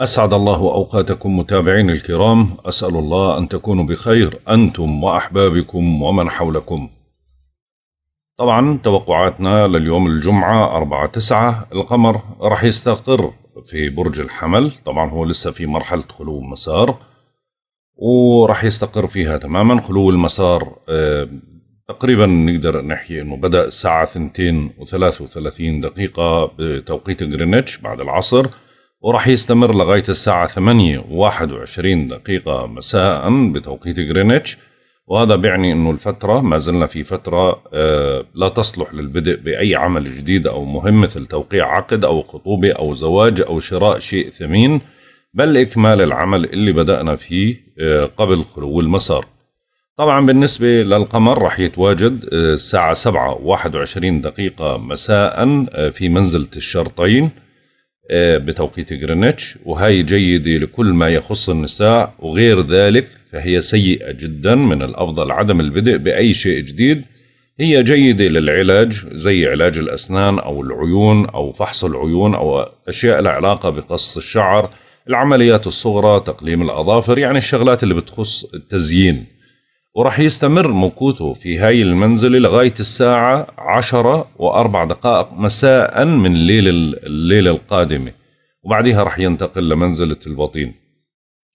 أسعد الله أوقاتكم متابعين الكرام أسأل الله أن تكونوا بخير أنتم وأحبابكم ومن حولكم طبعا توقعاتنا لليوم الجمعة 4 9 القمر رح يستقر في برج الحمل طبعا هو لسه في مرحلة خلو مسار ورح يستقر فيها تماما خلو المسار آه، تقريبا نقدر نحكي انه بدأ الساعة 2 و33 دقيقة بتوقيت غرينتش بعد العصر وراح يستمر لغاية الساعة 8 وواحد وعشرين دقيقة مساء بتوقيت غرينتش وهذا بيعني أنه الفترة ما زلنا في فترة آه، لا تصلح للبدء بأي عمل جديد أو مهم مثل توقيع عقد أو خطوبة أو زواج أو شراء شيء ثمين بل إكمال العمل اللي بدأنا فيه آه، قبل خلو المسار طبعا بالنسبة للقمر رح يتواجد آه، الساعة سبعة وواحد وعشرين دقيقة مساء في منزلة الشرطين بتوقيت جرينتش وهي جيدة لكل ما يخص النساء وغير ذلك فهي سيئة جدا من الأفضل عدم البدء بأي شيء جديد هي جيدة للعلاج زي علاج الأسنان أو العيون أو فحص العيون أو أشياء لها علاقة بقص الشعر العمليات الصغرى تقليم الأظافر يعني الشغلات اللي بتخص التزيين وراح يستمر مكوثه في هاي المنزلة لغاية الساعة عشرة وأربع دقائق مساء من الليل الليلة القادمة وبعدها راح ينتقل لمنزلة البطين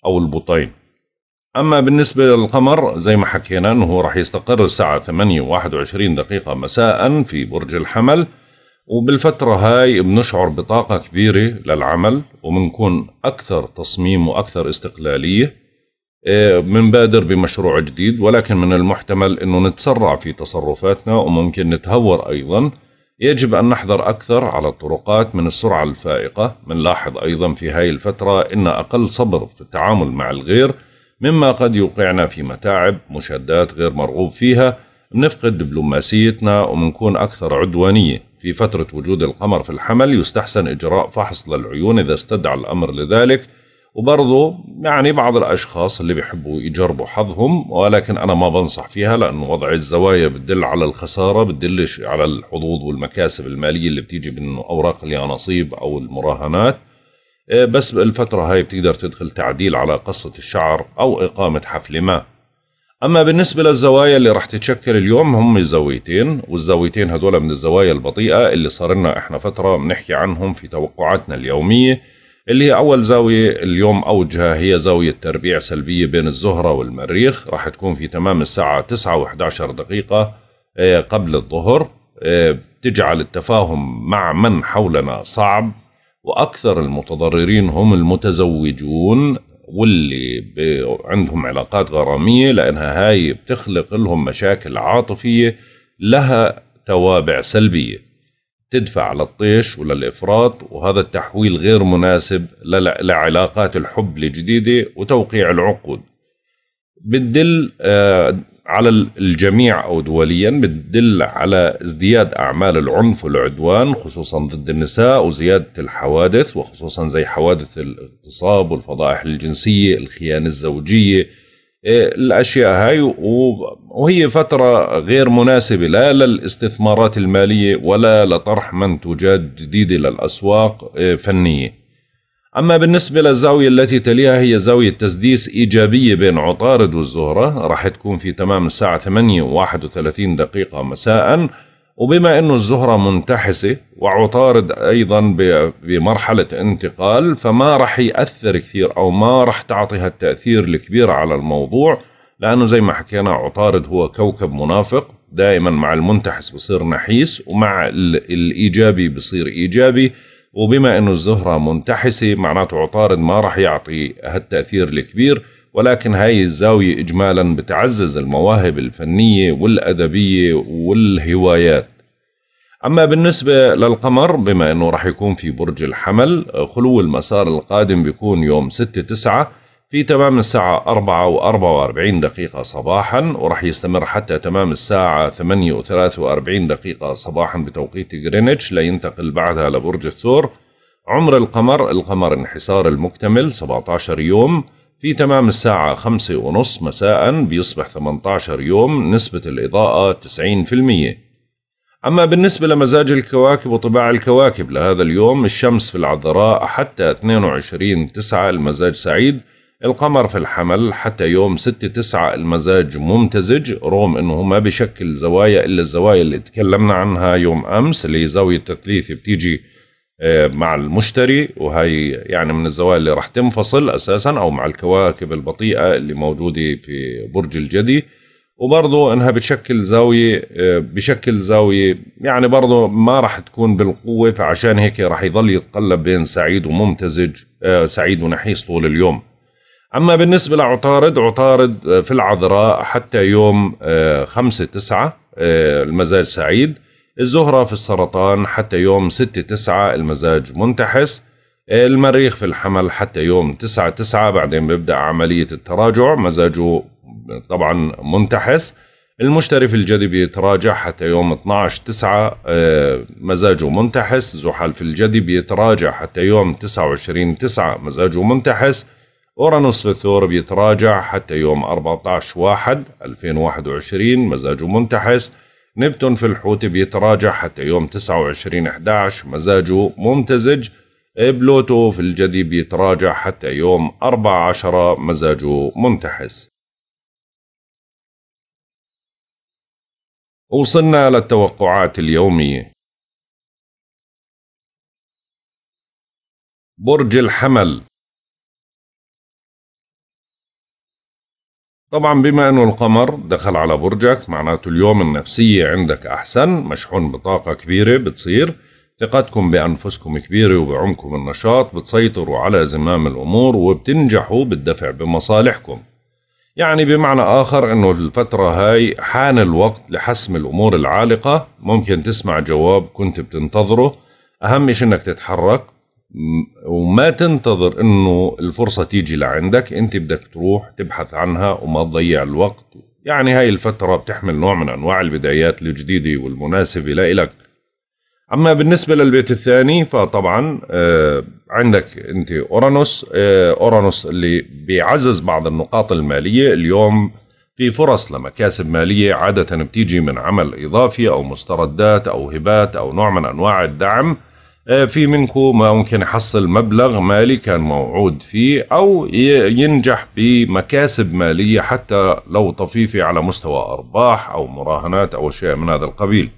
أو البطين أما بالنسبة للقمر زي ما حكينا أنه راح يستقر الساعة ثمانية وواحد وعشرين دقيقة مساء في برج الحمل وبالفترة هاي بنشعر بطاقة كبيرة للعمل وبنكون أكثر تصميم وأكثر استقلالية بنبادر بمشروع جديد ولكن من المحتمل انه نتسرع في تصرفاتنا وممكن نتهور ايضا يجب أن نحذر أكثر على الطرقات من السرعة الفائقة بنلاحظ أيضا في هاي الفترة إن أقل صبر في التعامل مع الغير مما قد يوقعنا في متاعب مشادات غير مرغوب فيها بنفقد دبلوماسيتنا وبنكون أكثر عدوانية في فترة وجود القمر في الحمل يستحسن إجراء فحص للعيون إذا استدعى الأمر لذلك وبرضه يعني بعض الأشخاص اللي بيحبوا يجربوا حظهم ولكن أنا ما بنصح فيها لأنه وضع الزوايا بتدل على الخسارة بتدلش على الحظوظ والمكاسب المالية اللي بتيجي من أوراق اليانصيب أو المراهنات إيه، بس الفترة هاي بتقدر تدخل تعديل على قصة الشعر أو إقامة حفل ما أما بالنسبة للزوايا اللي راح تتشكل اليوم هم زاويتين والزاويتين هدول من الزوايا البطيئة اللي صار لنا إحنا فترة بنحكي عنهم في توقعاتنا اليومية اللي هي أول زاوية اليوم أوجها هي زاوية تربيع سلبية بين الزهرة والمريخ راح تكون في تمام الساعة 9 و11 دقيقة آه، قبل الظهر آه، تجعل التفاهم مع من حولنا صعب وأكثر المتضررين هم المتزوجون واللي عندهم علاقات غرامية لأنها هاي بتخلق لهم مشاكل عاطفية لها توابع سلبية تدفع للطيش وللإفراط وهذا التحويل غير مناسب لعلاقات الحب الجديدة وتوقيع العقود بتدل آه، على الجميع أو دوليا بتدل على ازدياد أعمال العنف والعدوان خصوصا ضد النساء وزيادة الحوادث وخصوصا زي حوادث الاغتصاب والفضائح الجنسية الخيانة الزوجية الأشياء هاي وهي فترة غير مناسبة لا للاستثمارات المالية ولا لطرح منتوجات جديدة للأسواق آه، فنية أما بالنسبة للزاوية التي تليها هي زاوية تسديس إيجابية بين عطارد والزهرة راح تكون في تمام الساعة 8 و31 دقيقة مساءً وبما أنه الزهرة منتحسة وعطارد أيضا بمرحلة انتقال فما رح يأثر كثير أو ما رح تعطي هالتأثير الكبير على الموضوع لأنه زي ما حكينا عطارد هو كوكب منافق دائما مع المنتحس بصير نحيس ومع الإيجابي بصير إيجابي وبما أنه الزهرة منتحسة معناته عطارد ما رح يعطي هالتأثير الكبير ولكن هاي الزاوية إجمالا بتعزز المواهب الفنية والأدبية والهوايات أما بالنسبة للقمر بما أنه رح يكون في برج الحمل خلو المسار القادم بيكون يوم 6 9 في تمام الساعة 4 و 44 دقيقة صباحا ورح يستمر حتى تمام الساعة 8 و 43 دقيقة صباحا بتوقيت غرينتش لينتقل بعدها لبرج الثور عمر القمر القمر انحسار المكتمل 17 يوم في تمام الساعة خمسة ونص مساء بيصبح 18 يوم نسبة الإضاءة 90% أما بالنسبة لمزاج الكواكب وطباع الكواكب لهذا اليوم الشمس في العذراء حتى 22 تسعة المزاج سعيد القمر في الحمل حتى يوم 6 تسعة المزاج ممتزج رغم أنه ما بشكل زوايا إلا الزوايا اللي تكلمنا عنها يوم أمس اللي زاوية التثليث بتيجي آه، مع المشتري وهي يعني من الزوايا اللي راح تنفصل اساسا او مع الكواكب البطيئه اللي موجوده في برج الجدي وبرضه انها بتشكل زاويه آه، بشكل زاويه يعني برضه ما راح تكون بالقوه فعشان هيك راح يضل يتقلب بين سعيد وممتزج آه، سعيد ونحيس طول اليوم. اما بالنسبه لعطارد عطارد في العذراء حتى يوم 5 9 المزاج سعيد الزهرة في السرطان حتى يوم 6 9 المزاج منتحس المريخ في الحمل حتى يوم 9 9 بعدين بيبدأ عملية التراجع مزاجه طبعا منتحس المشتري في الجدي بيتراجع حتى يوم 12 9 آه، مزاجه منتحس زحل في الجدي بيتراجع حتى يوم 29 9 مزاجه منتحس أورانوس في الثور بيتراجع حتى يوم 14 1 2021 مزاجه منتحس نبتون في الحوت بيتراجع حتى يوم 29/11 مزاجه ممتزج بلوتو في الجدي بيتراجع حتى يوم 14 مزاجه منتحس وصلنا للتوقعات اليومية برج الحمل طبعا بما انه القمر دخل على برجك معناته اليوم النفسية عندك احسن مشحون بطاقة كبيرة بتصير ثقتكم بأنفسكم كبيرة وبعمكم النشاط بتسيطروا على زمام الأمور وبتنجحوا بالدفع بمصالحكم يعني بمعنى آخر أنه الفترة هاي حان الوقت لحسم الأمور العالقة ممكن تسمع جواب كنت بتنتظره أهم شيء أنك تتحرك وما تنتظر انه الفرصه تيجي لعندك انت بدك تروح تبحث عنها وما تضيع الوقت يعني هاي الفترة بتحمل نوع من أنواع البدايات الجديدة والمناسبة لإلك أما بالنسبة للبيت الثاني فطبعا آه عندك أنت أورانوس آه أورانوس اللي بيعزز بعض النقاط المالية اليوم في فرص لمكاسب مالية عادة بتيجي من عمل إضافي أو مستردات أو هبات أو نوع من أنواع الدعم آه، في منكم ممكن يحصل مبلغ مالي كان موعود فيه أو ينجح بمكاسب مالية حتى لو طفيفة على مستوى أرباح أو مراهنات أو أشياء من هذا القبيل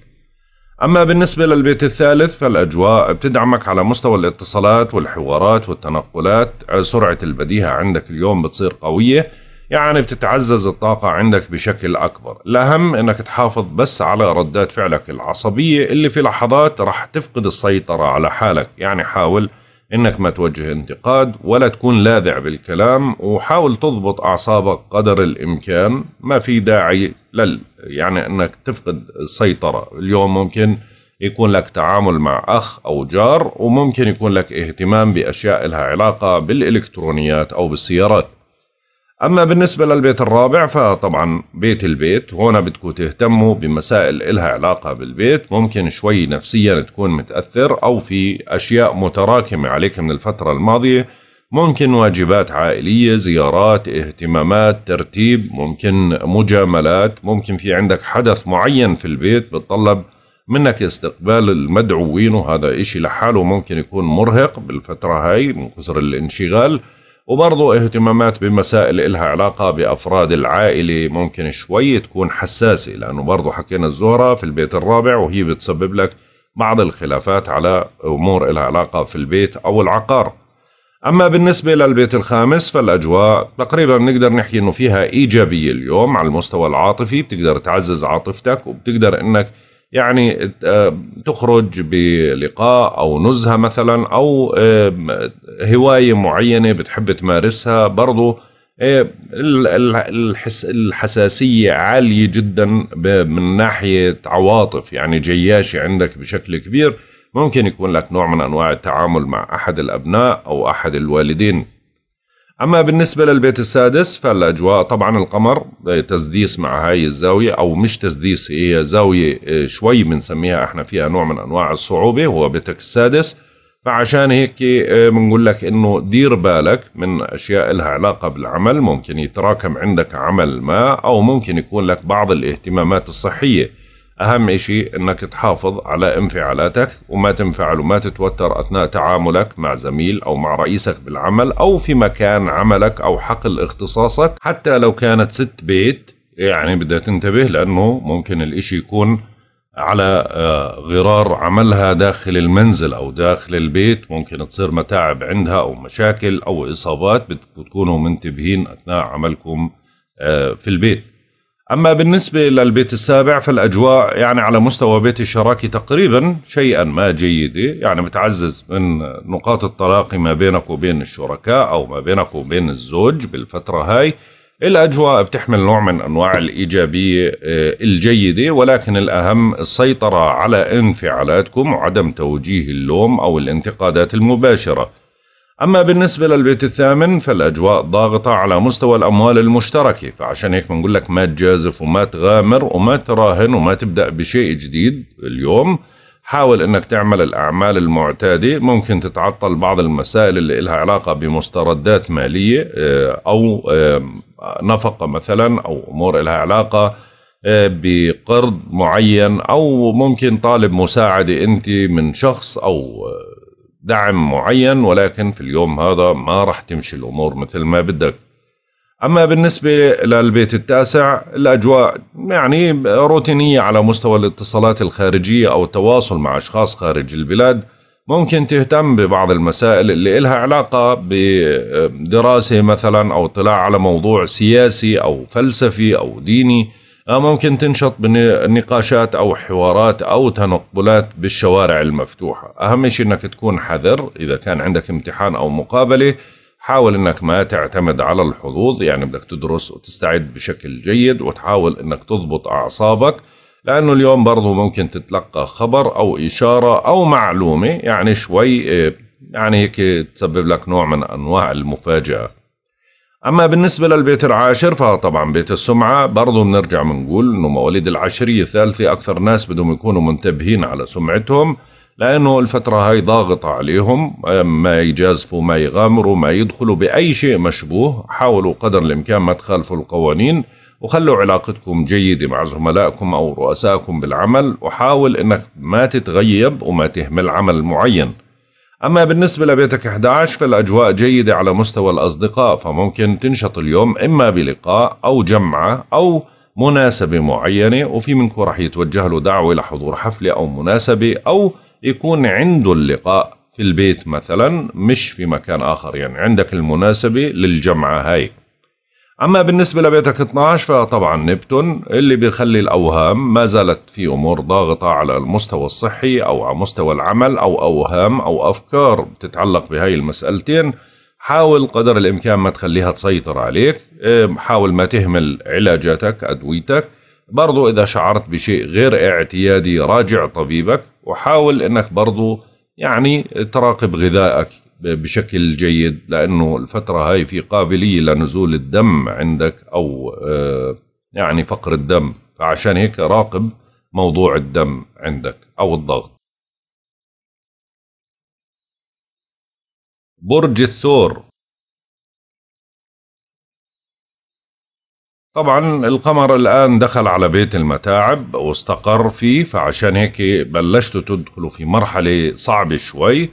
أما بالنسبة للبيت الثالث فالأجواء بتدعمك على مستوى الاتصالات والحوارات والتنقلات آه، سرعة البديهة عندك اليوم بتصير قوية يعني بتتعزز الطاقة عندك بشكل أكبر الأهم أنك تحافظ بس على ردات فعلك العصبية اللي في لحظات رح تفقد السيطرة على حالك يعني حاول أنك ما توجه انتقاد ولا تكون لاذع بالكلام وحاول تضبط أعصابك قدر الإمكان ما في داعي لل يعني أنك تفقد السيطرة اليوم ممكن يكون لك تعامل مع أخ أو جار وممكن يكون لك اهتمام بأشياء لها علاقة بالإلكترونيات أو بالسيارات أما بالنسبة للبيت الرابع فطبعا بيت البيت هنا بدكم تهتموا بمسائل إلها علاقة بالبيت ممكن شوي نفسيا تكون متأثر أو في أشياء متراكمة عليك من الفترة الماضية ممكن واجبات عائلية زيارات اهتمامات ترتيب ممكن مجاملات ممكن في عندك حدث معين في البيت بتطلب منك استقبال المدعوين وهذا إشي لحاله ممكن يكون مرهق بالفترة هاي من كثر الانشغال وبرضه اهتمامات بمسائل إلها علاقة بأفراد العائلة ممكن شوي تكون حساسة لأنه برضه حكينا الزهرة في البيت الرابع وهي بتسبب لك بعض الخلافات على أمور إلها علاقة في البيت أو العقار أما بالنسبة للبيت الخامس فالأجواء تقريبا بنقدر نحكي أنه فيها إيجابية اليوم على المستوى العاطفي بتقدر تعزز عاطفتك وبتقدر أنك يعني آه، تخرج بلقاء او نزهه مثلا او آه، هوايه معينه بتحب تمارسها برضو آه، الحساسيه عاليه جدا من ناحيه عواطف يعني جياشه عندك بشكل كبير ممكن يكون لك نوع من انواع التعامل مع احد الابناء او احد الوالدين اما بالنسبه للبيت السادس فالاجواء طبعا القمر آه، تسديس مع هاي الزاويه او مش تسديس هي زاويه آه، شوي بنسميها احنا فيها نوع من انواع الصعوبه هو بيتك السادس فعشان هيك آه، بنقول لك انه دير بالك من اشياء لها علاقه بالعمل ممكن يتراكم عندك عمل ما او ممكن يكون لك بعض الاهتمامات الصحيه أهم شيء أنك تحافظ على انفعالاتك وما تنفعل وما تتوتر أثناء تعاملك مع زميل أو مع رئيسك بالعمل أو في مكان عملك أو حقل اختصاصك حتى لو كانت ست بيت يعني بدها تنتبه لأنه ممكن الإشي يكون على آه، غرار عملها داخل المنزل أو داخل البيت ممكن تصير متاعب عندها أو مشاكل أو إصابات بتكونوا منتبهين أثناء عملكم آه، في البيت أما بالنسبة للبيت السابع فالأجواء يعني على مستوى بيت الشراكة تقريبا شيئا ما جيدة يعني بتعزز من نقاط الطلاق ما بينك وبين الشركاء أو ما بينك وبين الزوج بالفترة هاي الأجواء بتحمل نوع من أنواع الإيجابية آه، الجيدة ولكن الأهم السيطرة على انفعالاتكم وعدم توجيه اللوم أو الانتقادات المباشرة أما بالنسبة للبيت الثامن فالأجواء ضاغطة على مستوى الأموال المشتركة فعشان هيك بنقول لك ما تجازف وما تغامر وما تراهن وما تبدأ بشيء جديد اليوم حاول أنك تعمل الأعمال المعتادة ممكن تتعطل بعض المسائل اللي لها علاقة بمستردات مالية آه، أو آه، نفقة مثلا أو أمور لها علاقة آه، بقرض معين أو ممكن طالب مساعدة أنت من شخص أو دعم معين ولكن في اليوم هذا ما راح تمشي الأمور مثل ما بدك أما بالنسبة للبيت التاسع الأجواء يعني روتينية على مستوى الاتصالات الخارجية أو التواصل مع أشخاص خارج البلاد ممكن تهتم ببعض المسائل اللي إلها علاقة بدراسة مثلا أو اطلاع على موضوع سياسي أو فلسفي أو ديني آه، ممكن تنشط بنقاشات او حوارات او تنقلات بالشوارع المفتوحه اهم شيء انك تكون حذر اذا كان عندك امتحان او مقابله حاول انك ما تعتمد على الحظوظ يعني بدك تدرس وتستعد بشكل جيد وتحاول انك تضبط اعصابك لانه اليوم برضه ممكن تتلقى خبر او اشاره او معلومه يعني شوي آه، يعني هيك تسبب لك نوع من انواع المفاجاه أما بالنسبة للبيت العاشر فطبعا بيت السمعة برضو بنرجع بنقول إنه مواليد العشرية الثالثة أكثر ناس بدهم يكونوا منتبهين على سمعتهم لأنه الفترة هاي ضاغطة عليهم ما يجازفوا ما يغامروا ما يدخلوا بأي شيء مشبوه حاولوا قدر الإمكان ما تخالفوا القوانين وخلوا علاقتكم جيدة مع زملائكم أو رؤسائكم بالعمل وحاول إنك ما تتغيب وما تهمل عمل معين أما بالنسبة لبيتك 11 فالأجواء جيدة على مستوى الأصدقاء فممكن تنشط اليوم إما بلقاء أو جمعة أو مناسبة معينة وفي منكم رح يتوجه له دعوة لحضور حفلة أو مناسبة أو يكون عنده اللقاء في البيت مثلا مش في مكان آخر يعني عندك المناسبة للجمعة هاي أما بالنسبة لبيتك 12 فطبعا نبتون اللي بيخلي الأوهام ما زالت في أمور ضاغطة على المستوى الصحي أو على مستوى العمل أو أوهام أو أفكار بتتعلق بهاي المسألتين حاول قدر الإمكان ما تخليها تسيطر عليك حاول ما تهمل علاجاتك أدويتك برضو إذا شعرت بشيء غير اعتيادي راجع طبيبك وحاول أنك برضو يعني تراقب غذائك بشكل جيد لأنه الفترة هاي في قابلية لنزول الدم عندك أو آه، يعني فقر الدم فعشان هيك راقب موضوع الدم عندك أو الضغط برج الثور طبعا القمر الآن دخل على بيت المتاعب واستقر فيه فعشان هيك بلشتوا تدخلوا في مرحلة صعبة شوي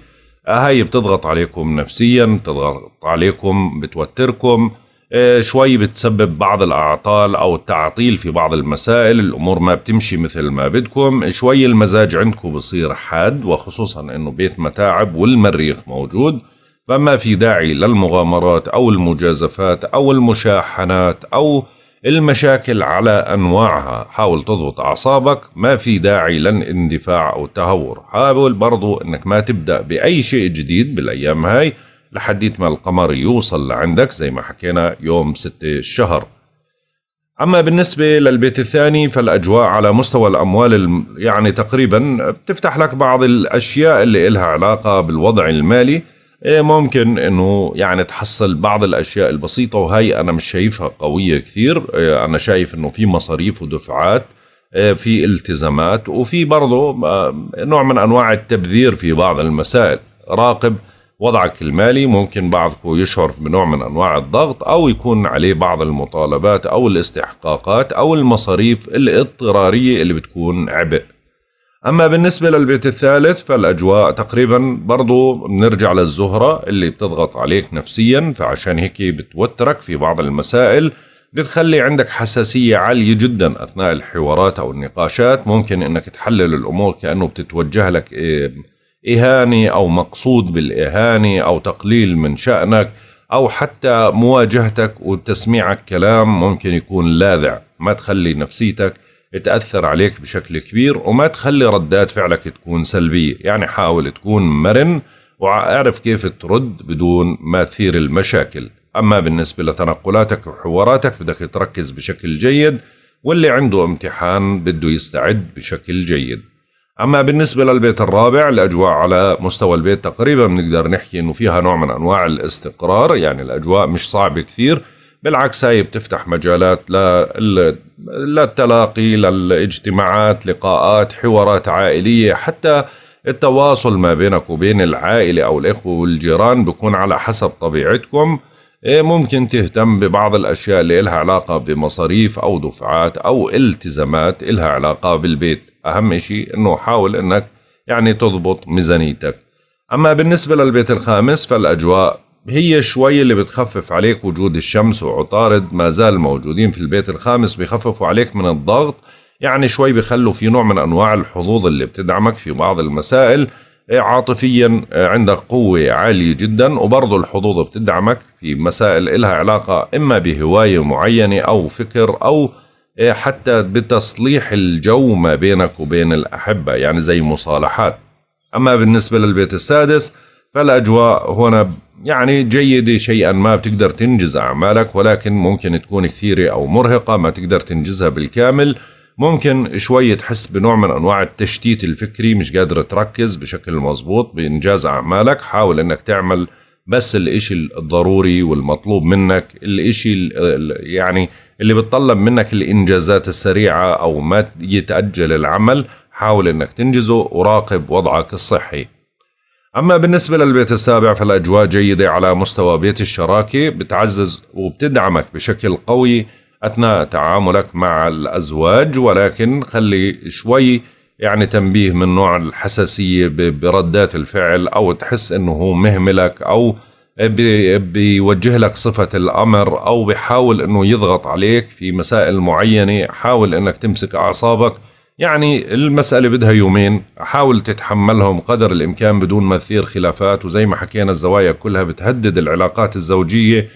آه، هاي بتضغط عليكم نفسيا بتضغط عليكم بتوتركم آه، شوي بتسبب بعض الأعطال أو التعطيل في بعض المسائل الأمور ما بتمشي مثل ما بدكم شوي المزاج عندكم بصير حاد وخصوصا أنه بيت متاعب والمريخ موجود فما في داعي للمغامرات أو المجازفات أو المشاحنات أو المشاكل على أنواعها حاول تضبط أعصابك ما في داعي للاندفاع أو التهور حاول برضو أنك ما تبدأ بأي شيء جديد بالأيام هاي لحديت ما القمر يوصل لعندك زي ما حكينا يوم 6 الشهر أما بالنسبة للبيت الثاني فالأجواء على مستوى الأموال يعني تقريبا بتفتح لك بعض الأشياء اللي إلها علاقة بالوضع المالي إيه، ممكن انه يعني تحصل بعض الاشياء البسيطه وهي انا مش شايفها قويه كثير إيه، انا شايف انه في مصاريف ودفعات إيه، في التزامات وفي برضه آه، نوع من انواع التبذير في بعض المسائل راقب وضعك المالي ممكن بعضكم يشعر بنوع من انواع الضغط او يكون عليه بعض المطالبات او الاستحقاقات او المصاريف الاضطراريه اللي بتكون عبء أما بالنسبة للبيت الثالث فالأجواء تقريبا برضو بنرجع للزهرة اللي بتضغط عليك نفسيا فعشان هيك بتوترك في بعض المسائل بتخلي عندك حساسية عالية جدا أثناء الحوارات أو النقاشات ممكن أنك تحلل الأمور كأنه بتتوجه لك إيه، إهانة أو مقصود بالإهانة أو تقليل من شأنك أو حتى مواجهتك وتسميعك كلام ممكن يكون لاذع ما تخلي نفسيتك تأثر عليك بشكل كبير وما تخلي ردات فعلك تكون سلبية يعني حاول تكون مرن واعرف كيف ترد بدون ما تثير المشاكل أما بالنسبة لتنقلاتك وحواراتك بدك تركز بشكل جيد واللي عنده امتحان بده يستعد بشكل جيد أما بالنسبة للبيت الرابع الأجواء على مستوى البيت تقريبا بنقدر نحكي أنه فيها نوع من أنواع الاستقرار يعني الأجواء مش صعبة كثير بالعكس هاي بتفتح مجالات للتلاقي للاجتماعات لقاءات حوارات عائلية حتى التواصل ما بينك وبين العائلة أو الإخوة والجيران بيكون على حسب طبيعتكم إيه، ممكن تهتم ببعض الأشياء اللي إلها علاقة بمصاريف أو دفعات أو التزامات إلها علاقة بالبيت أهم شيء أنه حاول أنك يعني تضبط ميزانيتك أما بالنسبة للبيت الخامس فالأجواء هي شوي اللي بتخفف عليك وجود الشمس وعطارد ما زال موجودين في البيت الخامس بيخففوا عليك من الضغط يعني شوي بيخلوا في نوع من أنواع الحظوظ اللي بتدعمك في بعض المسائل آه، عاطفيا آه، عندك قوة عالية جدا وبرضو الحظوظ بتدعمك في مسائل إلها علاقة إما بهواية معينة أو فكر أو آه، حتى بتصليح الجو ما بينك وبين الأحبة يعني زي مصالحات أما بالنسبة للبيت السادس فالاجواء هنا يعني جيدة شيئا ما بتقدر تنجز أعمالك ولكن ممكن تكون كثيرة أو مرهقة ما تقدر تنجزها بالكامل ممكن شوي تحس بنوع من أنواع التشتيت الفكري مش قادر تركز بشكل مظبوط بإنجاز أعمالك حاول أنك تعمل بس الإشي الضروري والمطلوب منك الإشي يعني اللي بتطلب منك الإنجازات السريعة أو ما يتأجل العمل حاول أنك تنجزه وراقب وضعك الصحي أما بالنسبة للبيت السابع فالأجواء جيدة على مستوى بيت الشراكة بتعزز وبتدعمك بشكل قوي أثناء تعاملك مع الأزواج ولكن خلي شوي يعني تنبيه من نوع الحساسية بردات الفعل أو تحس أنه هو مهملك أو بيوجه لك صفة الأمر أو بيحاول أنه يضغط عليك في مسائل معينة حاول أنك تمسك أعصابك يعني المسألة بدها يومين حاول تتحملهم قدر الإمكان بدون ما تثير خلافات وزي ما حكينا الزوايا كلها بتهدد العلاقات الزوجية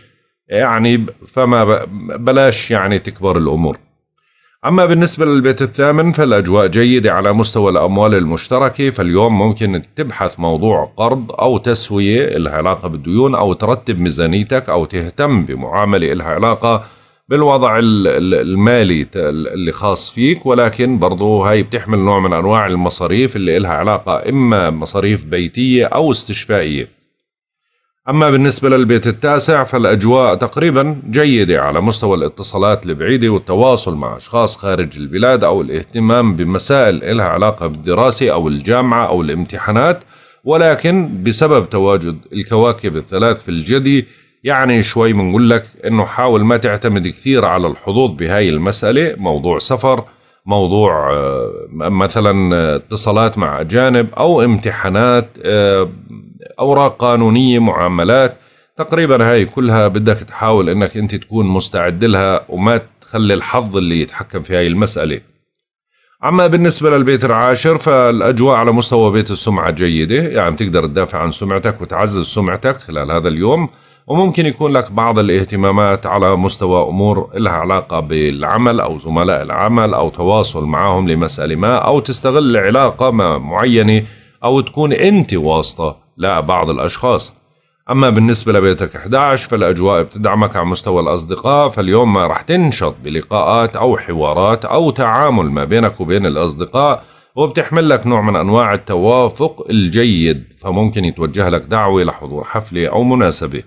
يعني فما بلاش يعني تكبر الأمور أما بالنسبة للبيت الثامن فالأجواء جيدة على مستوى الأموال المشتركة فاليوم ممكن تبحث موضوع قرض أو تسوية لها علاقة بالديون أو ترتب ميزانيتك أو تهتم بمعاملة لها علاقة بالوضع المالي اللي خاص فيك ولكن برضو هاي بتحمل نوع من أنواع المصاريف اللي إلها علاقة إما مصاريف بيتية أو استشفائية أما بالنسبة للبيت التاسع فالأجواء تقريبا جيدة على مستوى الاتصالات البعيدة والتواصل مع أشخاص خارج البلاد أو الاهتمام بمسائل إلها علاقة بالدراسة أو الجامعة أو الامتحانات ولكن بسبب تواجد الكواكب الثلاث في الجدي يعني شوي بنقول لك انه حاول ما تعتمد كثير على الحظوظ بهاي المساله موضوع سفر موضوع آه، مثلا آه، اتصالات مع اجانب او امتحانات آه، اوراق قانونيه معاملات تقريبا هاي كلها بدك تحاول انك انت تكون مستعد لها وما تخلي الحظ اللي يتحكم في هاي المساله اما بالنسبه للبيت العاشر فالاجواء على مستوى بيت السمعه جيده يعني تقدر تدافع عن سمعتك وتعزز سمعتك خلال هذا اليوم وممكن يكون لك بعض الاهتمامات على مستوى أمور لها علاقة بالعمل أو زملاء العمل أو تواصل معهم لمسألة ما أو تستغل علاقة ما معينة أو تكون أنت واسطة لبعض الأشخاص أما بالنسبة لبيتك 11 فالأجواء بتدعمك على مستوى الأصدقاء فاليوم ما رح تنشط بلقاءات أو حوارات أو تعامل ما بينك وبين الأصدقاء وبتحمل لك نوع من أنواع التوافق الجيد فممكن يتوجه لك دعوة لحضور حفلة أو مناسبة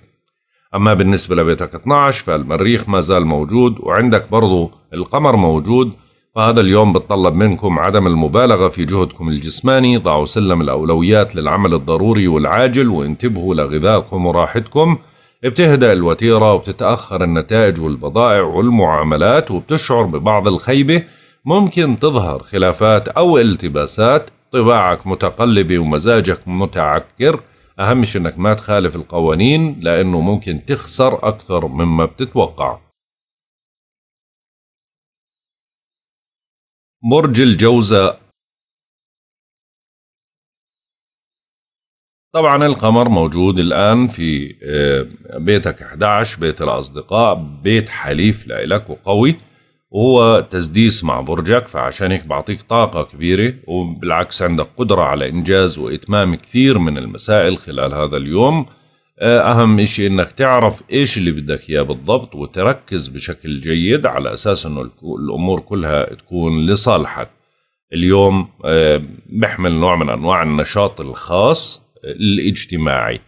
أما بالنسبة لبيتك 12 فالمريخ ما زال موجود وعندك برضو القمر موجود فهذا اليوم بتطلب منكم عدم المبالغة في جهدكم الجسماني ضعوا سلم الأولويات للعمل الضروري والعاجل وانتبهوا لغذائكم وراحتكم بتهدأ الوتيرة وبتتأخر النتائج والبضائع والمعاملات وبتشعر ببعض الخيبة ممكن تظهر خلافات أو التباسات طباعك متقلبة ومزاجك متعكر أهم شيء إنك ما تخالف القوانين لأنه ممكن تخسر أكثر مما بتتوقع برج الجوزاء طبعا القمر موجود الآن في آه، بيتك 11 بيت الأصدقاء بيت حليف لإلك وقوي وهو تسديس مع برجك فعشان هيك بعطيك طاقة كبيرة وبالعكس عندك قدرة على إنجاز وإتمام كثير من المسائل خلال هذا اليوم آه، أهم إشي إنك تعرف إيش اللي بدك إياه بالضبط وتركز بشكل جيد على أساس إنه الأمور كلها تكون لصالحك اليوم آه، بحمل نوع من أنواع النشاط الخاص آه، الاجتماعي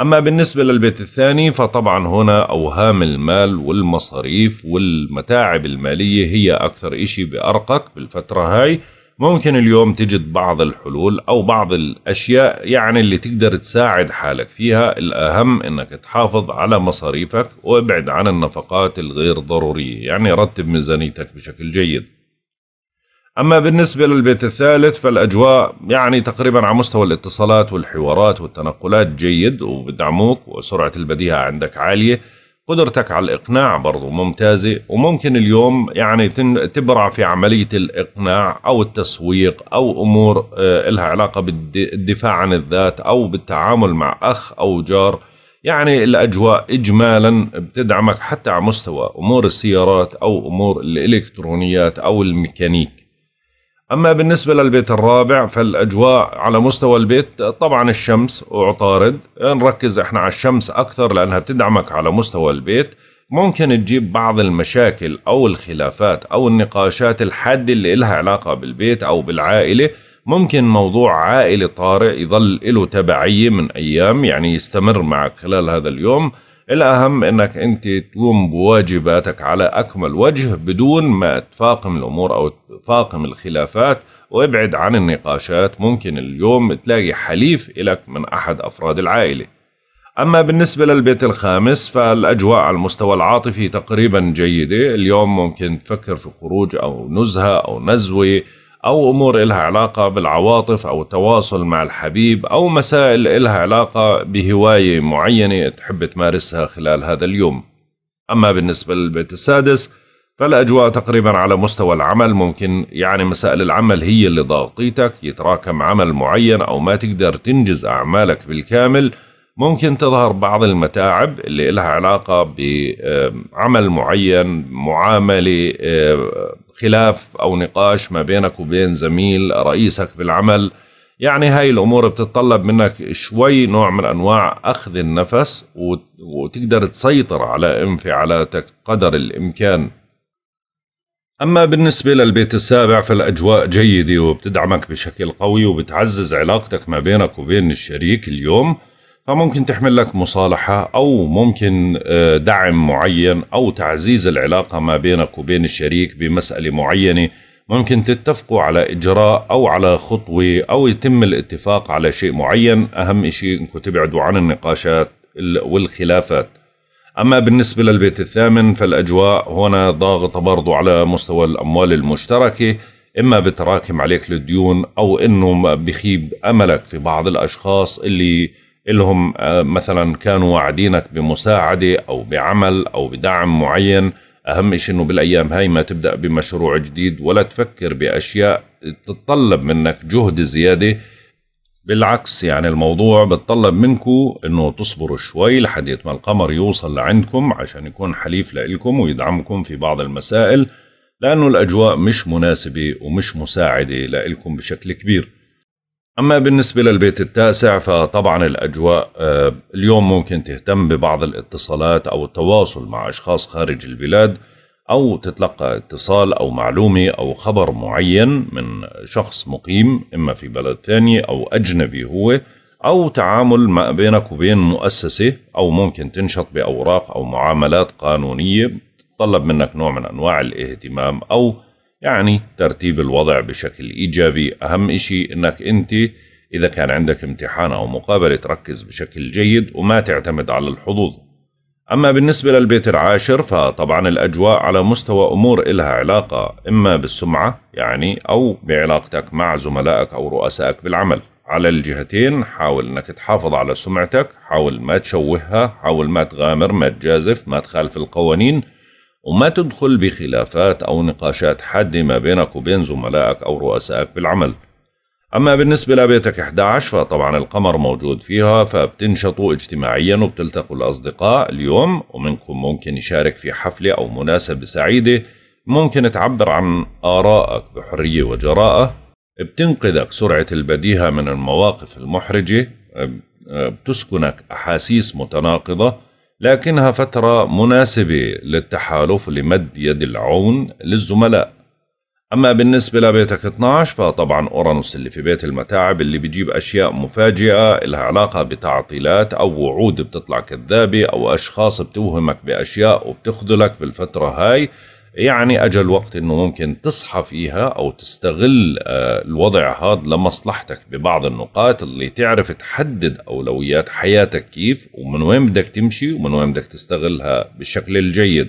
أما بالنسبة للبيت الثاني فطبعا هنا أوهام المال والمصاريف والمتاعب المالية هي أكثر إشي بأرقك بالفترة هاي ممكن اليوم تجد بعض الحلول أو بعض الأشياء يعني اللي تقدر تساعد حالك فيها الأهم أنك تحافظ على مصاريفك وابعد عن النفقات الغير ضرورية يعني رتب ميزانيتك بشكل جيد أما بالنسبة للبيت الثالث فالأجواء يعني تقريبا على مستوى الاتصالات والحوارات والتنقلات جيد وبدعموك وسرعة البديهة عندك عالية قدرتك على الإقناع برضو ممتازة وممكن اليوم يعني تبرع في عملية الإقناع أو التسويق أو أمور آه، لها علاقة بالدفاع عن الذات أو بالتعامل مع أخ أو جار يعني الأجواء إجمالا بتدعمك حتى على مستوى أمور السيارات أو أمور الإلكترونيات أو الميكانيك أما بالنسبة للبيت الرابع فالأجواء على مستوى البيت طبعا الشمس وعطارد نركز احنا على الشمس أكثر لأنها بتدعمك على مستوى البيت ممكن تجيب بعض المشاكل أو الخلافات أو النقاشات الحادة اللي إلها علاقة بالبيت أو بالعائلة ممكن موضوع عائلي طارئ يظل له تبعية من أيام يعني يستمر معك خلال هذا اليوم الأهم أنك أنت تقوم بواجباتك على أكمل وجه بدون ما تفاقم الأمور أو تفاقم الخلافات وابعد عن النقاشات ممكن اليوم تلاقي حليف لك من أحد أفراد العائلة أما بالنسبة للبيت الخامس فالأجواء على المستوى العاطفي تقريبا جيدة اليوم ممكن تفكر في خروج أو نزهة أو نزوة أو أمور إلها علاقة بالعواطف أو التواصل مع الحبيب أو مسائل إلها علاقة بهواية معينة تحب تمارسها خلال هذا اليوم أما بالنسبة للبيت السادس فالأجواء تقريبا على مستوى العمل ممكن يعني مسائل العمل هي اللي ضاغطيتك يتراكم عمل معين أو ما تقدر تنجز أعمالك بالكامل ممكن تظهر بعض المتاعب اللي لها علاقة بعمل معين معاملة خلاف أو نقاش ما بينك وبين زميل رئيسك بالعمل يعني هاي الأمور بتتطلب منك شوي نوع من أنواع أخذ النفس وتقدر تسيطر على انفعالاتك قدر الإمكان أما بالنسبة للبيت السابع فالأجواء جيدة وبتدعمك بشكل قوي وبتعزز علاقتك ما بينك وبين الشريك اليوم فممكن تحمل لك مصالحة أو ممكن آه، دعم معين أو تعزيز العلاقة ما بينك وبين الشريك بمسألة معينة ممكن تتفقوا على إجراء أو على خطوة أو يتم الاتفاق على شيء معين أهم شيء أنكم تبعدوا عن النقاشات والخلافات أما بالنسبة للبيت الثامن فالأجواء هنا ضاغطة برضو على مستوى الأموال المشتركة إما بتراكم عليك الديون أو أنه بخيب أملك في بعض الأشخاص اللي إلهم آه، مثلا كانوا واعدينك بمساعدة أو بعمل أو بدعم معين أهم شيء أنه بالأيام هاي ما تبدأ بمشروع جديد ولا تفكر بأشياء تتطلب منك جهد زيادة بالعكس يعني الموضوع بتطلب منكم انه تصبروا شوي لحد ما القمر يوصل لعندكم عشان يكون حليف لإلكم ويدعمكم في بعض المسائل لأنه الأجواء مش مناسبة ومش مساعدة لإلكم بشكل كبير أما بالنسبة للبيت التاسع فطبعا الأجواء آه، اليوم ممكن تهتم ببعض الاتصالات أو التواصل مع أشخاص خارج البلاد أو تتلقى اتصال أو معلومة أو خبر معين من شخص مقيم إما في بلد ثاني أو أجنبي هو أو تعامل ما بينك وبين مؤسسة أو ممكن تنشط بأوراق أو معاملات قانونية تتطلب منك نوع من أنواع الاهتمام أو يعني ترتيب الوضع بشكل إيجابي أهم إشي أنك أنت إذا كان عندك امتحان أو مقابلة تركز بشكل جيد وما تعتمد على الحظوظ أما بالنسبة للبيت العاشر فطبعا الأجواء على مستوى أمور إلها علاقة إما بالسمعة يعني أو بعلاقتك مع زملائك أو رؤسائك بالعمل على الجهتين حاول انك تحافظ على سمعتك حاول ما تشوهها حاول ما تغامر ما تجازف ما تخالف القوانين وما تدخل بخلافات أو نقاشات حادة ما بينك وبين زملائك أو رؤسائك بالعمل أما بالنسبة لبيتك 11 فطبعا القمر موجود فيها فبتنشطوا اجتماعيا وبتلتقوا الأصدقاء اليوم ومنكم ممكن يشارك في حفلة أو مناسبة سعيدة ممكن تعبر عن آرائك بحرية وجراءة بتنقذك سرعة البديهة من المواقف المحرجة بتسكنك أحاسيس متناقضة لكنها فترة مناسبة للتحالف لمد يد العون للزملاء أما بالنسبة لبيتك 12 فطبعا أورانوس اللي في بيت المتاعب اللي بيجيب أشياء مفاجئة لها علاقة بتعطيلات أو وعود بتطلع كذابة أو أشخاص بتوهمك بأشياء وبتخذلك بالفترة هاي يعني اجى الوقت أنه ممكن تصحى فيها أو تستغل آه، الوضع هذا لمصلحتك ببعض النقاط اللي تعرف تحدد أولويات حياتك كيف ومن وين بدك تمشي ومن وين بدك تستغلها بالشكل الجيد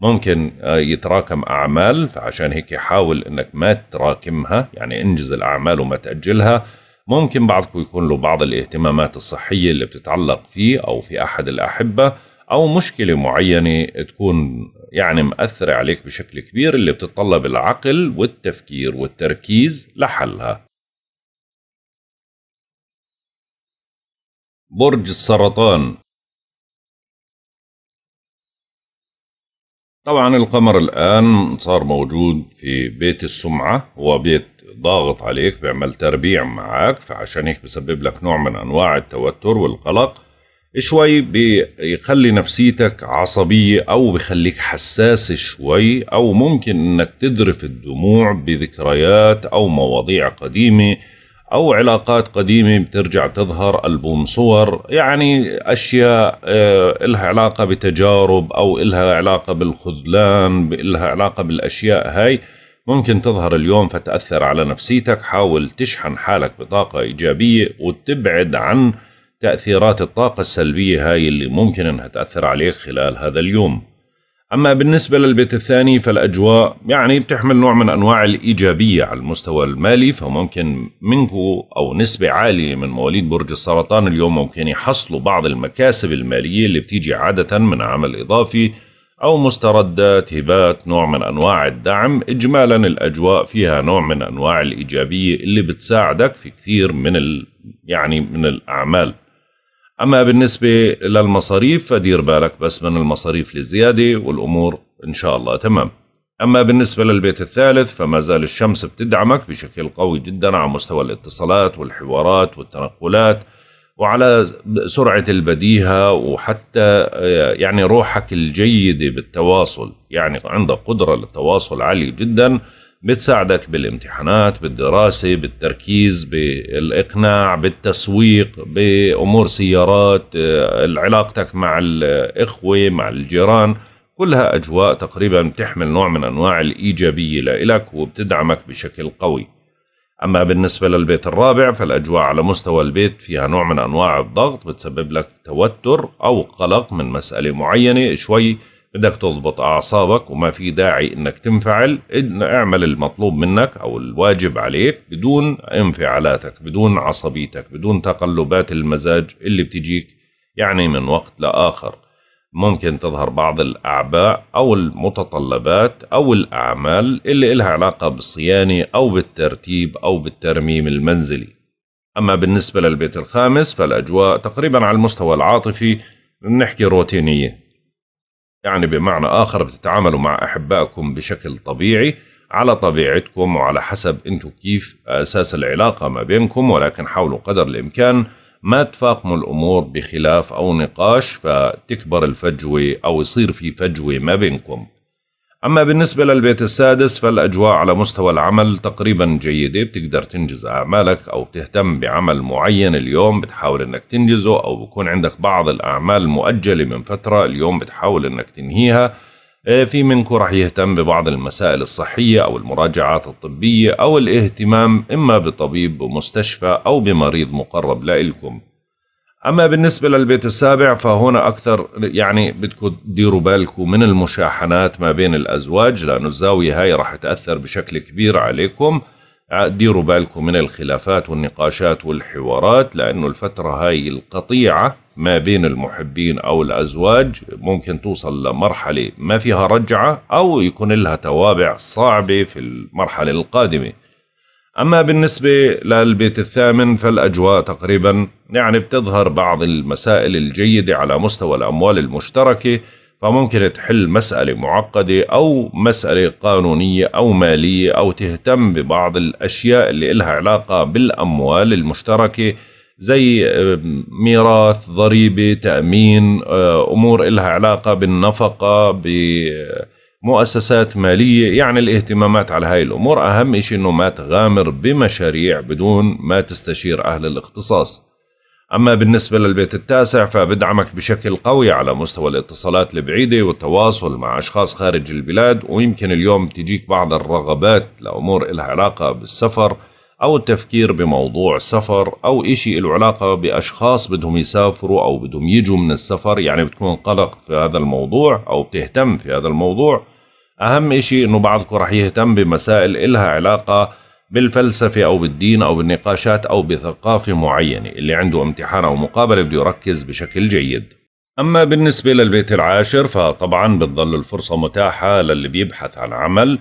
ممكن آه، يتراكم أعمال فعشان هيك حاول أنك ما تراكمها يعني انجز الأعمال وما تأجلها ممكن بعضكم يكون له بعض الاهتمامات الصحية اللي بتتعلق فيه أو في أحد الأحبة او مشكله معينه تكون يعني مأثره عليك بشكل كبير اللي بتتطلب العقل والتفكير والتركيز لحلها. برج السرطان طبعا القمر الآن صار موجود في بيت السمعة هو بيت ضاغط عليك بيعمل تربيع معك فعشان هيك بسبب لك نوع من أنواع التوتر والقلق شوي بيخلي نفسيتك عصبية أو بيخليك حساس شوي أو ممكن إنك تذرف الدموع بذكريات أو مواضيع قديمة أو علاقات قديمة بترجع تظهر ألبوم صور يعني أشياء آه، إلها علاقة بتجارب أو إلها علاقة بالخذلان إلها علاقة بالأشياء هاي ممكن تظهر اليوم فتأثر على نفسيتك حاول تشحن حالك بطاقة إيجابية وتبعد عن تأثيرات الطاقة السلبية هاي اللي ممكن انها تأثر عليك خلال هذا اليوم أما بالنسبة للبيت الثاني فالأجواء يعني بتحمل نوع من أنواع الإيجابية على المستوى المالي فممكن منكو أو نسبة عالية من مواليد برج السرطان اليوم ممكن يحصلوا بعض المكاسب المالية اللي بتيجي عادة من عمل إضافي أو مستردات هبات نوع من أنواع الدعم إجمالا الأجواء فيها نوع من أنواع الإيجابية اللي بتساعدك في كثير من ال... يعني من الأعمال أما بالنسبة للمصاريف فدير بالك بس من المصاريف للزيادة والأمور إن شاء الله تمام أما بالنسبة للبيت الثالث فما زال الشمس بتدعمك بشكل قوي جدا على مستوى الاتصالات والحوارات والتنقلات وعلى سرعة البديهة وحتى يعني روحك الجيدة بالتواصل يعني عندك قدرة للتواصل عالية جدا بتساعدك بالامتحانات بالدراسة بالتركيز بالإقناع بالتسويق بأمور سيارات آه، علاقتك مع الإخوة مع الجيران كلها أجواء تقريبا بتحمل نوع من أنواع الإيجابية لإلك وبتدعمك بشكل قوي أما بالنسبة للبيت الرابع فالأجواء على مستوى البيت فيها نوع من أنواع الضغط بتسبب لك توتر أو قلق من مسألة معينة شوي بدك تضبط أعصابك وما في داعي إنك تنفعل إن اعمل المطلوب منك أو الواجب عليك بدون انفعالاتك بدون عصبيتك بدون تقلبات المزاج اللي بتجيك يعني من وقت لآخر ممكن تظهر بعض الأعباء أو المتطلبات أو الأعمال اللي إلها علاقة بالصيانة أو بالترتيب أو بالترميم المنزلي أما بالنسبة للبيت الخامس فالأجواء تقريبا على المستوى العاطفي بنحكي روتينية يعني بمعنى آخر بتتعاملوا مع أحبائكم بشكل طبيعي على طبيعتكم وعلى حسب أنتم كيف أساس العلاقة ما بينكم ولكن حاولوا قدر الإمكان ما تفاقموا الأمور بخلاف أو نقاش فتكبر الفجوة أو يصير في فجوة ما بينكم أما بالنسبة للبيت السادس فالأجواء على مستوى العمل تقريبا جيدة بتقدر تنجز أعمالك أو بتهتم بعمل معين اليوم بتحاول إنك تنجزه أو بكون عندك بعض الأعمال مؤجلة من فترة اليوم بتحاول إنك تنهيها إيه، في منكم رح يهتم ببعض المسائل الصحية أو المراجعات الطبية أو الاهتمام إما بطبيب مستشفى أو بمريض مقرب لإلكم اما بالنسبه للبيت السابع فهنا اكثر يعني بدكم تديروا بالكم من المشاحنات ما بين الازواج لانه الزاويه هاي راح تاثر بشكل كبير عليكم ديروا بالكم من الخلافات والنقاشات والحوارات لانه الفتره هاي القطيعه ما بين المحبين او الازواج ممكن توصل لمرحله ما فيها رجعه او يكون لها توابع صعبه في المرحله القادمه أما بالنسبة للبيت الثامن فالأجواء تقريبا يعني بتظهر بعض المسائل الجيدة على مستوى الأموال المشتركة فممكن تحل مسألة معقدة أو مسألة قانونية أو مالية أو تهتم ببعض الأشياء اللي إلها علاقة بالأموال المشتركة زي ميراث ضريبة تأمين آه، أمور إلها علاقة بالنفقة بالنفقة مؤسسات مالية يعني الاهتمامات على هاي الأمور أهم إشي أنه ما تغامر بمشاريع بدون ما تستشير أهل الاختصاص أما بالنسبة للبيت التاسع فبدعمك بشكل قوي على مستوى الاتصالات البعيدة والتواصل مع أشخاص خارج البلاد ويمكن اليوم تجيك بعض الرغبات لأمور إلها علاقة بالسفر أو التفكير بموضوع سفر أو إشي له علاقة بأشخاص بدهم يسافروا أو بدهم يجوا من السفر يعني بتكون قلق في هذا الموضوع أو بتهتم في هذا الموضوع أهم إشي أنه بعضكم رح يهتم بمسائل إلها علاقة بالفلسفة أو بالدين أو بالنقاشات أو بثقافة معينة اللي عنده امتحان أو مقابلة بده يركز بشكل جيد أما بالنسبة للبيت العاشر فطبعا بتضل الفرصة متاحة للي بيبحث عن عمل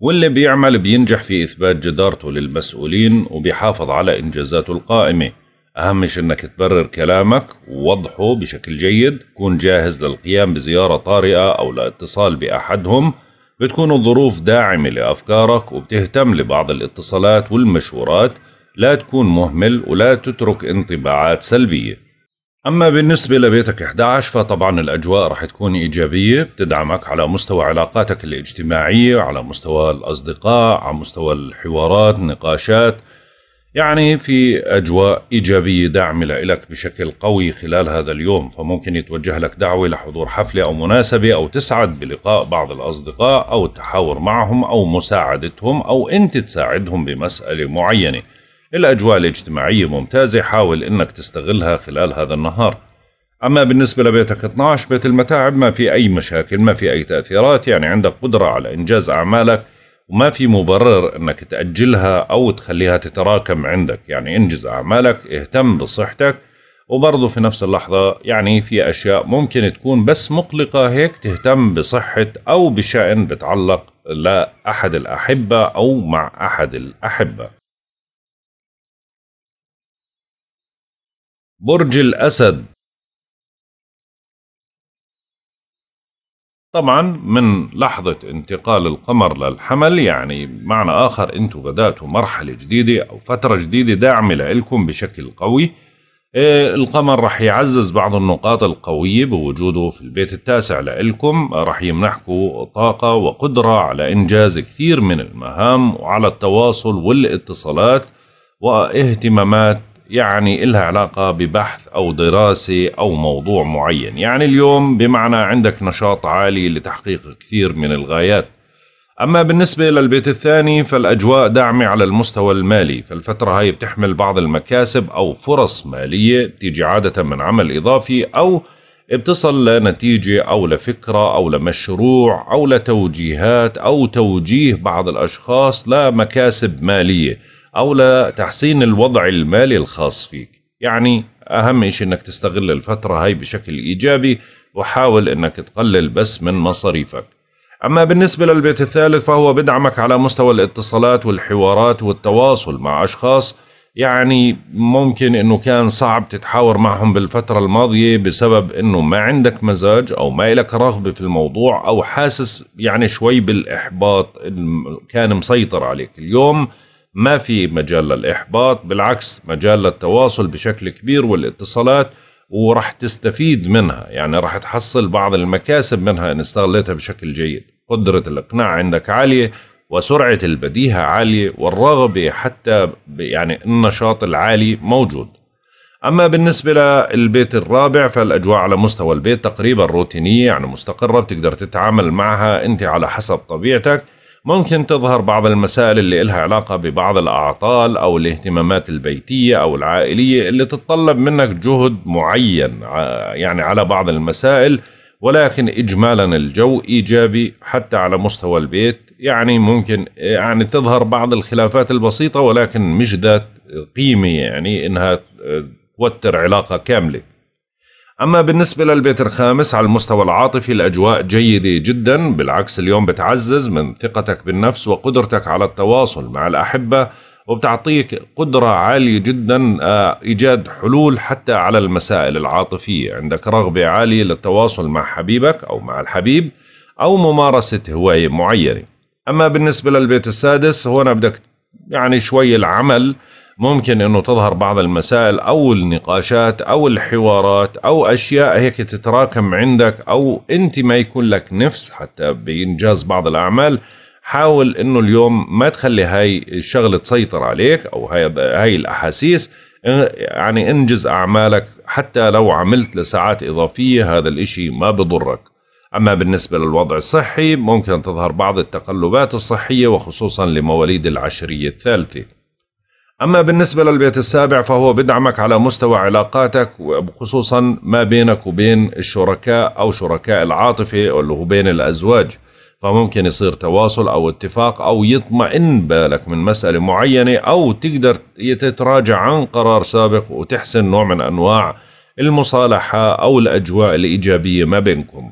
واللي بيعمل بينجح في إثبات جدارته للمسؤولين وبيحافظ على إنجازاته القائمة أهم شيء إنك تبرر كلامك ووضحه بشكل جيد كون جاهز للقيام بزيارة طارئة أو لاتصال بأحدهم بتكون الظروف داعمة لأفكارك وبتهتم لبعض الاتصالات والمشورات لا تكون مهمل ولا تترك انطباعات سلبية أما بالنسبة لبيتك 11 فطبعا الأجواء رح تكون إيجابية بتدعمك على مستوى علاقاتك الاجتماعية على مستوى الأصدقاء على مستوى الحوارات النقاشات يعني في أجواء إيجابية داعمة لك بشكل قوي خلال هذا اليوم فممكن يتوجه لك دعوة لحضور حفلة أو مناسبة أو تسعد بلقاء بعض الأصدقاء أو التحاور معهم أو مساعدتهم أو أنت تساعدهم بمسألة معينة الأجواء الاجتماعية ممتازة حاول أنك تستغلها خلال هذا النهار أما بالنسبة لبيتك 12 بيت المتاعب ما في أي مشاكل ما في أي تأثيرات يعني عندك قدرة على إنجاز أعمالك وما في مبرر انك تاجلها او تخليها تتراكم عندك يعني انجز اعمالك اهتم بصحتك وبرضه في نفس اللحظة يعني في أشياء ممكن تكون بس مقلقة هيك تهتم بصحة أو بشأن بتعلق لأحد الأحبة أو مع أحد الأحبة برج الأسد طبعا من لحظة انتقال القمر للحمل يعني معنى آخر أنتوا بدأتوا مرحلة جديدة أو فترة جديدة داعمة لإلكم بشكل قوي إيه، القمر رح يعزز بعض النقاط القوية بوجوده في البيت التاسع لإلكم رح يمنحكم طاقة وقدرة على إنجاز كثير من المهام وعلى التواصل والاتصالات واهتمامات يعني إلها علاقة ببحث أو دراسة أو موضوع معين يعني اليوم بمعنى عندك نشاط عالي لتحقيق كثير من الغايات أما بالنسبة للبيت الثاني فالأجواء داعمة على المستوى المالي فالفترة هاي بتحمل بعض المكاسب أو فرص مالية بتيجي عادة من عمل إضافي أو بتصل لنتيجة أو لفكرة أو لمشروع أو لتوجيهات أو توجيه بعض الأشخاص لمكاسب مالية أو لتحسين الوضع المالي الخاص فيك يعني أهم شيء أنك تستغل الفترة هاي بشكل إيجابي وحاول أنك تقلل بس من مصاريفك أما بالنسبة للبيت الثالث فهو بدعمك على مستوى الاتصالات والحوارات والتواصل مع أشخاص يعني ممكن أنه كان صعب تتحاور معهم بالفترة الماضية بسبب أنه ما عندك مزاج أو ما لك رغبة في الموضوع أو حاسس يعني شوي بالإحباط كان مسيطر عليك اليوم ما في مجال للإحباط بالعكس مجال للتواصل بشكل كبير والاتصالات ورح تستفيد منها يعني رح تحصل بعض المكاسب منها إن استغلتها بشكل جيد قدرة الإقناع عندك عالية وسرعة البديهة عالية والرغبة حتى يعني النشاط العالي موجود أما بالنسبة للبيت الرابع فالأجواء على مستوى البيت تقريبا روتينية يعني مستقرة بتقدر تتعامل معها أنت على حسب طبيعتك ممكن تظهر بعض المسائل اللي إلها علاقة ببعض الأعطال أو الاهتمامات البيتية أو العائلية اللي تتطلب منك جهد معين يعني على بعض المسائل ولكن إجمالا الجو إيجابي حتى على مستوى البيت يعني ممكن يعني تظهر بعض الخلافات البسيطة ولكن مش ذات قيمة يعني إنها توتر علاقة كاملة أما بالنسبة للبيت الخامس على المستوى العاطفي الأجواء جيدة جدا بالعكس اليوم بتعزز من ثقتك بالنفس وقدرتك على التواصل مع الأحبة وبتعطيك قدرة عالية جدا آه، إيجاد حلول حتى على المسائل العاطفية عندك رغبة عالية للتواصل مع حبيبك أو مع الحبيب أو ممارسة هواية معينة أما بالنسبة للبيت السادس هنا بدك يعني شوي العمل ممكن انه تظهر بعض المسائل او النقاشات او الحوارات او اشياء هيك تتراكم عندك او انت ما يكون لك نفس حتى بانجاز بعض الاعمال حاول انه اليوم ما تخلي هاي الشغله تسيطر عليك او هاي هاي الاحاسيس يعني انجز اعمالك حتى لو عملت لساعات اضافيه هذا الاشي ما بضرك اما بالنسبه للوضع الصحي ممكن تظهر بعض التقلبات الصحيه وخصوصا لمواليد العشريه الثالثه أما بالنسبة للبيت السابع فهو بدعمك على مستوى علاقاتك وخصوصا ما بينك وبين الشركاء أو شركاء العاطفة اللي هو بين الأزواج فممكن يصير تواصل أو اتفاق أو يطمئن بالك من مسألة معينة أو تقدر تتراجع عن قرار سابق وتحسن نوع من أنواع المصالحة أو الأجواء الإيجابية ما بينكم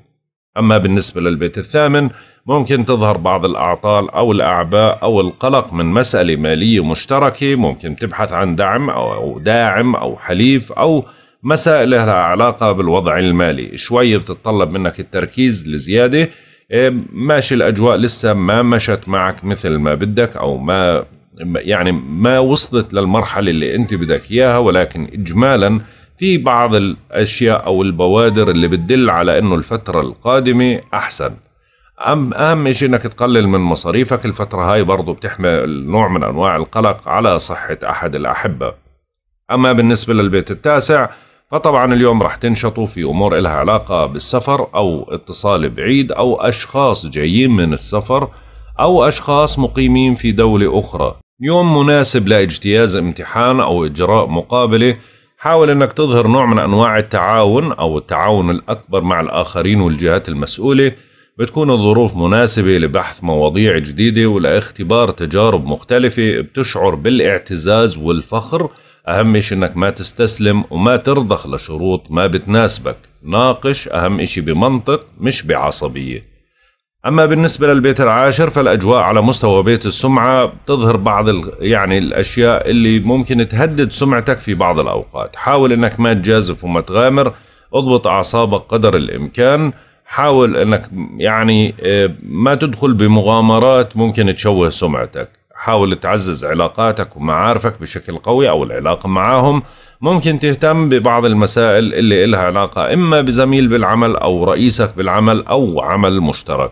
أما بالنسبة للبيت الثامن ممكن تظهر بعض الأعطال أو الأعباء أو القلق من مسألة مالية مشتركة ممكن تبحث عن دعم أو داعم أو حليف أو مسائل لها علاقة بالوضع المالي شوي بتتطلب منك التركيز لزيادة إيه، ماشي الأجواء لسه ما مشت معك مثل ما بدك أو ما يعني ما وصلت للمرحلة اللي أنت بدك إياها ولكن إجمالا في بعض الأشياء أو البوادر اللي بتدل على أنه الفترة القادمة أحسن أم أهم شيء أنك تقلل من مصاريفك الفترة هاي برضو بتحمل نوع من أنواع القلق على صحة أحد الأحبة أما بالنسبة للبيت التاسع فطبعا اليوم رح تنشطوا في أمور إلها علاقة بالسفر أو اتصال بعيد أو أشخاص جايين من السفر أو أشخاص مقيمين في دولة أخرى يوم مناسب لاجتياز امتحان أو إجراء مقابلة حاول أنك تظهر نوع من أنواع التعاون أو التعاون الأكبر مع الآخرين والجهات المسؤولة بتكون الظروف مناسبة لبحث مواضيع جديدة ولاختبار تجارب مختلفة بتشعر بالاعتزاز والفخر أهم شيء إنك ما تستسلم وما ترضخ لشروط ما بتناسبك ناقش أهم شيء بمنطق مش بعصبية أما بالنسبة للبيت العاشر فالأجواء على مستوى بيت السمعة بتظهر بعض يعني الأشياء اللي ممكن تهدد سمعتك في بعض الأوقات حاول إنك ما تجازف وما تغامر اضبط أعصابك قدر الإمكان حاول انك يعني آه، ما تدخل بمغامرات ممكن تشوه سمعتك حاول تعزز علاقاتك ومعارفك بشكل قوي او العلاقه معاهم ممكن تهتم ببعض المسائل اللي إلها علاقة إما بزميل بالعمل أو رئيسك بالعمل أو عمل مشترك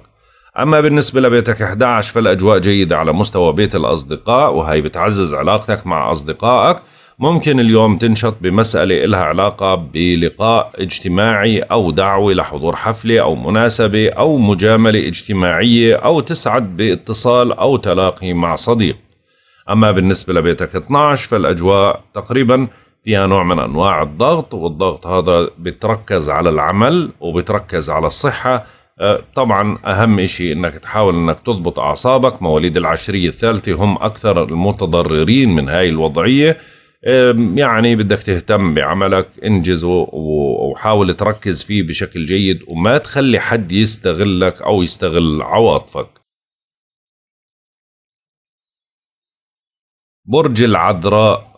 أما بالنسبة لبيتك 11 فالأجواء جيدة على مستوى بيت الأصدقاء وهي بتعزز علاقتك مع أصدقائك ممكن اليوم تنشط بمسألة إلها علاقة بلقاء اجتماعي أو دعوة لحضور حفلة أو مناسبة أو مجاملة اجتماعية أو تسعد باتصال أو تلاقي مع صديق أما بالنسبة لبيتك 12 فالأجواء تقريبا فيها نوع من أنواع الضغط والضغط هذا بتركز على العمل وبتركز على الصحة أه، طبعا أهم إشي أنك تحاول أنك تضبط أعصابك مواليد العشرية الثالثة هم أكثر المتضررين من هاي الوضعية يعني بدك تهتم بعملك انجزه وحاول تركز فيه بشكل جيد وما تخلي حد يستغلك او يستغل عواطفك برج العذراء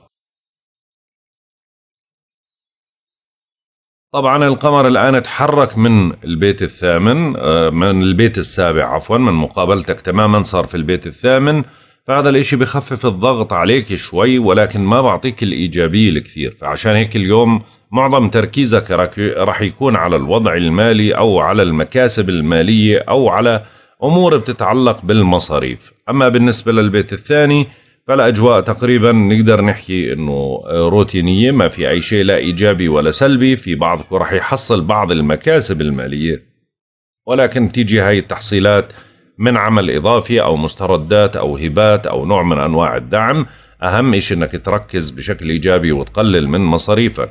طبعا القمر الآن تحرك من البيت الثامن أه، من البيت السابع عفوا من مقابلتك تماما صار في البيت الثامن فهذا الاشي بخفف الضغط عليك شوي ولكن ما بعطيك الايجابية الكثير فعشان هيك اليوم معظم تركيزك رح يكون على الوضع المالي او على المكاسب المالية او على امور بتتعلق بالمصاريف اما بالنسبة للبيت الثاني فالاجواء تقريبا نقدر نحكي انه روتينيه ما في اي شيء لا ايجابي ولا سلبي في بعضكم رح يحصل بعض المكاسب الماليه ولكن تيجي هاي التحصيلات من عمل إضافي أو مستردات أو هبات أو نوع من أنواع الدعم أهم شيء أنك تركز بشكل إيجابي وتقلل من مصاريفك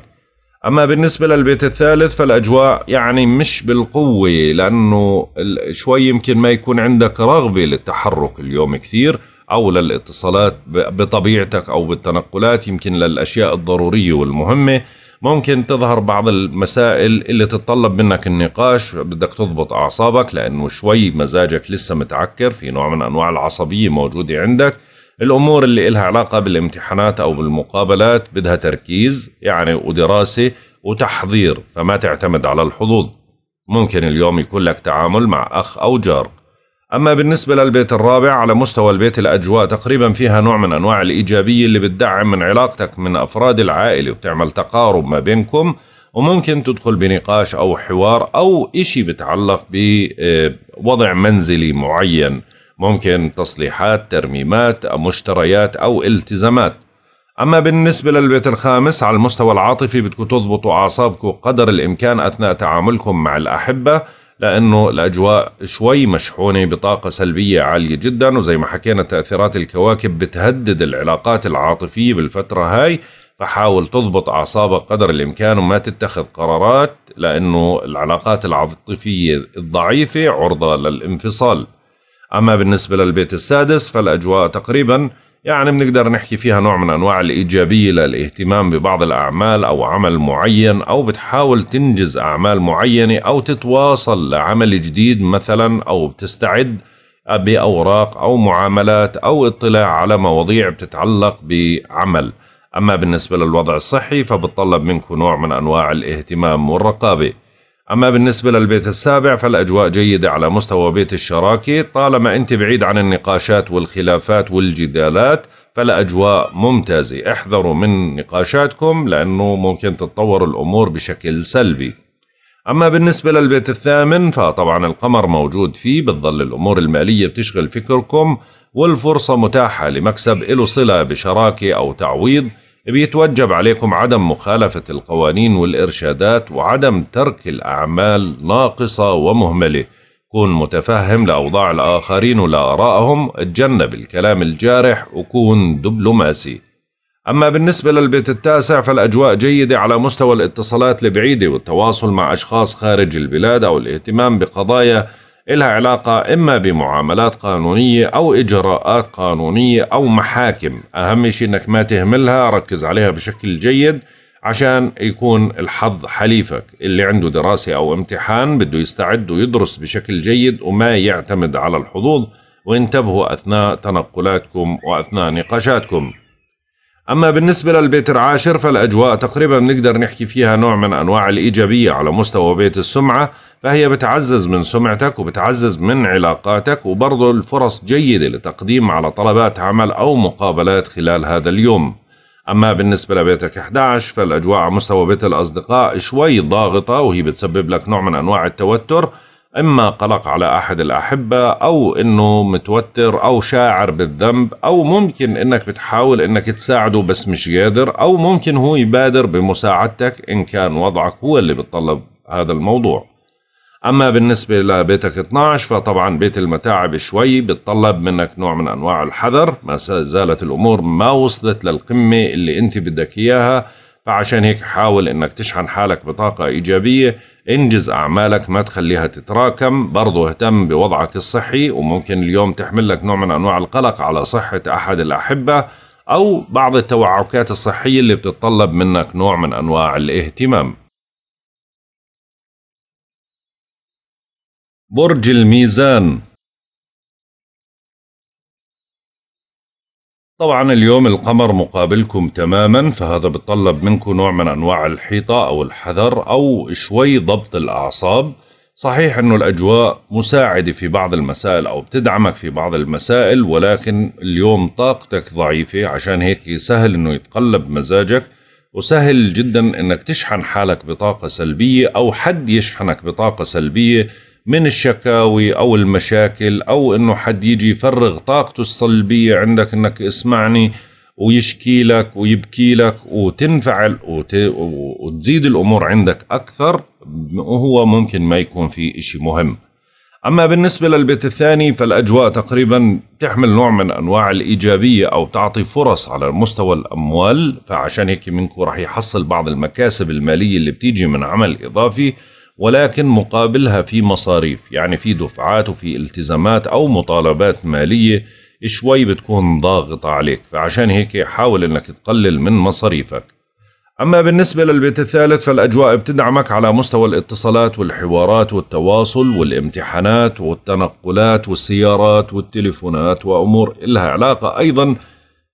أما بالنسبة للبيت الثالث فالأجواء يعني مش بالقوة لأنه شوي يمكن ما يكون عندك رغبة للتحرك اليوم كثير أو للاتصالات بطبيعتك أو بالتنقلات يمكن للأشياء الضرورية والمهمة ممكن تظهر بعض المسائل اللي تتطلب منك النقاش بدك تضبط أعصابك لأنه شوي مزاجك لسه متعكر في نوع من أنواع العصبية موجودة عندك الأمور اللي إلها علاقة بالامتحانات أو بالمقابلات بدها تركيز يعني ودراسة وتحضير فما تعتمد على الحظوظ ممكن اليوم يكون لك تعامل مع أخ أو جار أما بالنسبة للبيت الرابع على مستوى البيت الأجواء تقريبا فيها نوع من أنواع الإيجابية اللي بتدعم من علاقتك من أفراد العائلة وبتعمل تقارب ما بينكم وممكن تدخل بنقاش أو حوار أو إشي بتعلق بوضع منزلي معين ممكن تصليحات ترميمات أو مشتريات أو التزامات أما بالنسبة للبيت الخامس على المستوى العاطفي بدكم تضبطوا أعصابكم قدر الإمكان أثناء تعاملكم مع الأحبة لأنه الأجواء شوي مشحونة بطاقة سلبية عالية جدا وزي ما حكينا تأثيرات الكواكب بتهدد العلاقات العاطفية بالفترة هاي فحاول تضبط أعصابك قدر الإمكان وما تتخذ قرارات لأنه العلاقات العاطفية الضعيفة عرضة للانفصال أما بالنسبة للبيت السادس فالأجواء تقريباً يعني بنقدر نحكي فيها نوع من أنواع الإيجابية للاهتمام ببعض الأعمال أو عمل معين أو بتحاول تنجز أعمال معينة أو تتواصل لعمل جديد مثلا أو بتستعد بأوراق أو معاملات أو اطلاع على مواضيع بتتعلق بعمل أما بالنسبة للوضع الصحي فبتطلب منكم نوع من أنواع الاهتمام والرقابة أما بالنسبة للبيت السابع فالأجواء جيدة على مستوى بيت الشراكة طالما أنت بعيد عن النقاشات والخلافات والجدالات فالأجواء ممتازة احذروا من نقاشاتكم لأنه ممكن تتطور الأمور بشكل سلبي أما بالنسبة للبيت الثامن فطبعا القمر موجود فيه بتظل الأمور المالية بتشغل فكركم والفرصة متاحة لمكسب له صلة بشراكة أو تعويض بيتوجب عليكم عدم مخالفة القوانين والإرشادات وعدم ترك الأعمال ناقصة ومهملة كون متفهم لأوضاع الآخرين ولآرائهم اتجنب الكلام الجارح وكون دبلوماسي أما بالنسبة للبيت التاسع فالأجواء جيدة على مستوى الاتصالات البعيدة والتواصل مع أشخاص خارج البلاد أو الاهتمام بقضايا إلها علاقة إما بمعاملات قانونية أو إجراءات قانونية أو محاكم أهم شيء أنك ما تهملها ركز عليها بشكل جيد عشان يكون الحظ حليفك اللي عنده دراسة أو امتحان بده يستعد ويدرس بشكل جيد وما يعتمد على الحظوظ وانتبهوا أثناء تنقلاتكم وأثناء نقاشاتكم أما بالنسبة للبيت العاشر فالأجواء تقريبا نقدر نحكي فيها نوع من أنواع الإيجابية على مستوى بيت السمعة فهي بتعزز من سمعتك وبتعزز من علاقاتك وبرضه الفرص جيدة لتقديم على طلبات عمل أو مقابلات خلال هذا اليوم أما بالنسبة لبيتك 11 فالأجواء على مستوى بيت الأصدقاء شوي ضاغطة وهي بتسبب لك نوع من أنواع التوتر إما قلق على أحد الأحبة أو إنه متوتر أو شاعر بالذنب أو ممكن إنك بتحاول إنك تساعده بس مش قادر أو ممكن هو يبادر بمساعدتك إن كان وضعك هو اللي بتطلب هذا الموضوع أما بالنسبة لبيتك 12 فطبعا بيت المتاعب شوي بتطلب منك نوع من أنواع الحذر ما زالت الأمور ما وصلت للقمة اللي أنت بدك إياها فعشان هيك حاول أنك تشحن حالك بطاقة إيجابية انجز أعمالك ما تخليها تتراكم برضو اهتم بوضعك الصحي وممكن اليوم تحمل لك نوع من أنواع القلق على صحة أحد الأحبة أو بعض التوعكات الصحية اللي بتتطلب منك نوع من أنواع الاهتمام برج الميزان طبعا اليوم القمر مقابلكم تماما فهذا بتطلب منكم نوع من انواع الحيطه او الحذر او شوي ضبط الاعصاب صحيح انه الاجواء مساعده في بعض المسائل او بتدعمك في بعض المسائل ولكن اليوم طاقتك ضعيفه عشان هيك سهل انه يتقلب مزاجك وسهل جدا انك تشحن حالك بطاقه سلبيه او حد يشحنك بطاقه سلبيه من الشكاوي او المشاكل او انه حد يجي يفرغ طاقته السلبيه عندك انك اسمعني ويشكي لك ويبكي لك وتنفعل وت... وتزيد الامور عندك اكثر وهو ممكن ما يكون في إشي مهم اما بالنسبه للبيت الثاني فالاجواء تقريبا تحمل نوع من انواع الايجابيه او تعطي فرص على مستوى الاموال فعشان هيك منكم راح يحصل بعض المكاسب الماليه اللي بتيجي من عمل اضافي ولكن مقابلها في مصاريف يعني في دفعات وفي التزامات أو مطالبات مالية شوي بتكون ضاغطة عليك فعشان هيك حاول أنك تقلل من مصاريفك أما بالنسبة للبيت الثالث فالأجواء بتدعمك على مستوى الاتصالات والحوارات والتواصل والامتحانات والتنقلات والسيارات والتليفونات وأمور إلها علاقة أيضا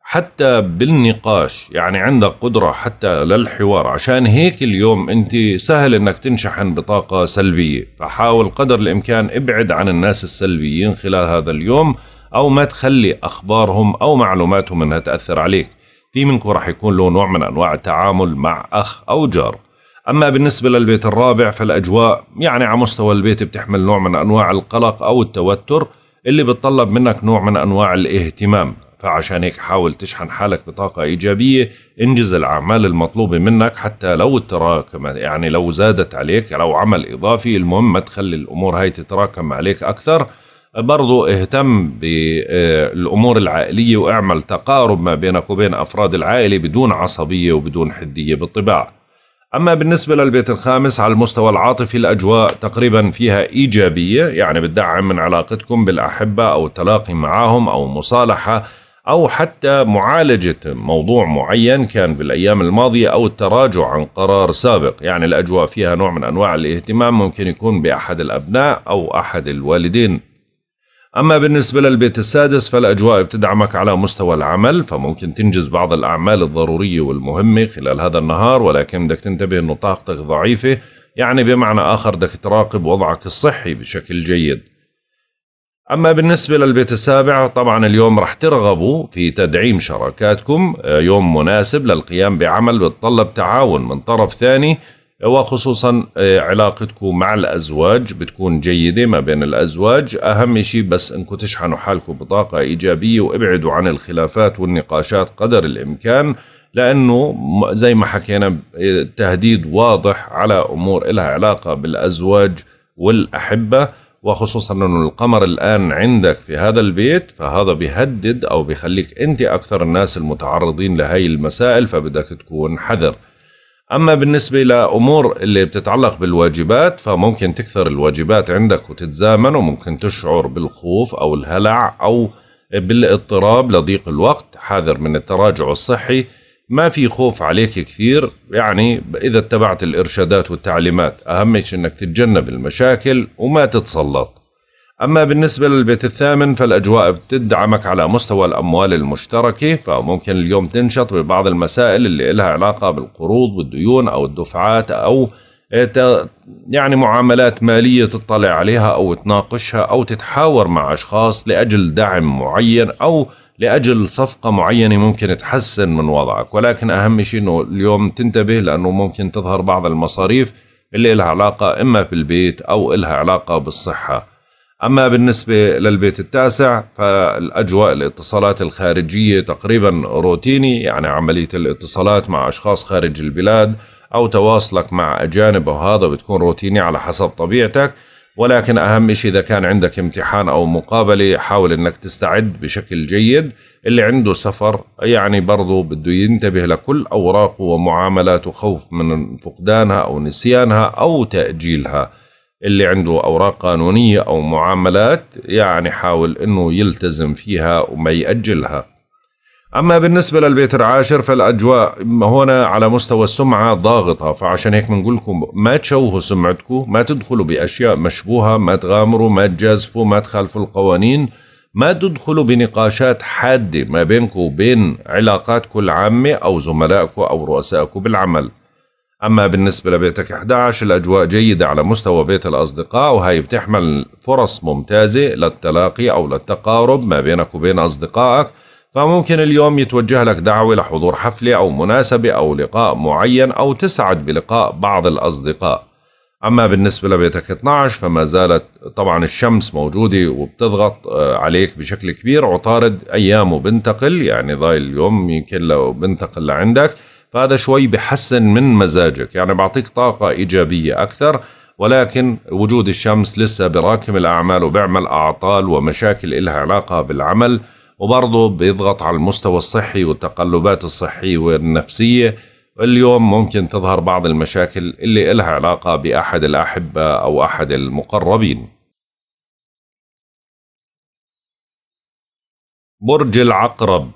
حتى بالنقاش يعني عندك قدرة حتى للحوار عشان هيك اليوم أنت سهل أنك تنشحن بطاقة سلبية فحاول قدر الإمكان ابعد عن الناس السلبيين خلال هذا اليوم أو ما تخلي أخبارهم أو معلوماتهم أنها تأثر عليك في منكم راح يكون له نوع من أنواع التعامل مع أخ أو جار أما بالنسبة للبيت الرابع فالأجواء يعني على مستوى البيت بتحمل نوع من أنواع القلق أو التوتر اللي بتطلب منك نوع من أنواع الاهتمام فعشان هيك حاول تشحن حالك بطاقة إيجابية انجز الأعمال المطلوبة منك حتى لو تراكمت يعني لو زادت عليك لو عمل إضافي المهم ما تخلي الأمور هاي تتراكم عليك أكثر برضو اهتم بالأمور آه، العائلية واعمل تقارب ما بينك وبين أفراد العائلة بدون عصبية وبدون حدية بالطباع أما بالنسبة للبيت الخامس على المستوى العاطفي الأجواء تقريبا فيها إيجابية يعني بتدعم من علاقتكم بالأحبة أو التلاقي معهم أو مصالحة أو حتى معالجة موضوع معين كان بالأيام الماضية أو التراجع عن قرار سابق يعني الأجواء فيها نوع من أنواع الاهتمام ممكن يكون بأحد الأبناء أو أحد الوالدين أما بالنسبة للبيت السادس فالأجواء بتدعمك على مستوى العمل فممكن تنجز بعض الأعمال الضرورية والمهمة خلال هذا النهار ولكن بدك تنتبه أنه طاقتك ضعيفة يعني بمعنى آخر بدك تراقب وضعك الصحي بشكل جيد أما بالنسبة للبيت السابع طبعا اليوم رح ترغبوا في تدعيم شراكاتكم آه، يوم مناسب للقيام بعمل بتطلب تعاون من طرف ثاني آه، وخصوصا آه، علاقتكم مع الأزواج بتكون جيدة ما بين الأزواج أهم شيء بس أنكم تشحنوا حالكم بطاقة إيجابية وابعدوا عن الخلافات والنقاشات قدر الإمكان لأنه زي ما حكينا تهديد واضح على أمور لها علاقة بالأزواج والأحبة وخصوصا أن القمر الآن عندك في هذا البيت فهذا بيهدد أو بيخليك أنت أكثر الناس المتعرضين لهي المسائل فبدك تكون حذر أما بالنسبة لأمور اللي بتتعلق بالواجبات فممكن تكثر الواجبات عندك وتتزامن وممكن تشعر بالخوف أو الهلع أو بالاضطراب لضيق الوقت حاذر من التراجع الصحي ما في خوف عليك كثير يعني إذا اتبعت الإرشادات والتعليمات أهم شيء أنك تتجنب المشاكل وما تتسلط أما بالنسبة للبيت الثامن فالأجواء بتدعمك على مستوى الأموال المشتركة فممكن اليوم تنشط ببعض المسائل اللي لها علاقة بالقروض والديون أو الدفعات أو يعني معاملات مالية تطلع عليها أو تناقشها أو تتحاور مع أشخاص لأجل دعم معين أو لاجل صفقه معينه ممكن تحسن من وضعك ولكن اهم شيء انه اليوم تنتبه لانه ممكن تظهر بعض المصاريف اللي لها علاقه اما بالبيت او لها علاقه بالصحه اما بالنسبه للبيت التاسع فالاجواء الاتصالات الخارجيه تقريبا روتيني يعني عمليه الاتصالات مع اشخاص خارج البلاد او تواصلك مع اجانب وهذا بتكون روتيني على حسب طبيعتك ولكن أهم شيء إذا كان عندك امتحان أو مقابلة حاول أنك تستعد بشكل جيد اللي عنده سفر يعني برضه بده ينتبه لكل أوراقه ومعاملاته خوف من فقدانها أو نسيانها أو تأجيلها اللي عنده أوراق قانونية أو معاملات يعني حاول أنه يلتزم فيها وما يأجلها أما بالنسبة للبيت العاشر فالأجواء هنا على مستوى السمعة ضاغطة فعشان هيك بنقول لكم ما تشوهوا سمعتكم ما تدخلوا بأشياء مشبوهة ما تغامروا ما تجازفوا ما تخالفوا القوانين ما تدخلوا بنقاشات حادة ما بينكم وبين علاقاتكم العامة أو زملائكم أو رؤسائكم بالعمل أما بالنسبة لبيتك 11 الأجواء جيدة على مستوى بيت الأصدقاء وهي بتحمل فرص ممتازة للتلاقي أو للتقارب ما بينك وبين أصدقائك فممكن اليوم يتوجه لك دعوة لحضور حفلة أو مناسبة أو لقاء معين أو تسعد بلقاء بعض الأصدقاء أما بالنسبة لبيتك 12 فما زالت طبعا الشمس موجودة وبتضغط آه، عليك بشكل كبير عطارد أيامه بنتقل يعني ضايل اليوم يمكن لو بنتقل لعندك فهذا شوي بحسن من مزاجك يعني بعطيك طاقة إيجابية أكثر ولكن وجود الشمس لسه براكم الأعمال وبعمل أعطال ومشاكل إلها علاقة بالعمل وبرضه بيضغط على المستوى الصحي والتقلبات الصحية والنفسية اليوم ممكن تظهر بعض المشاكل اللي إلها علاقة بأحد الأحبة أو أحد المقربين برج العقرب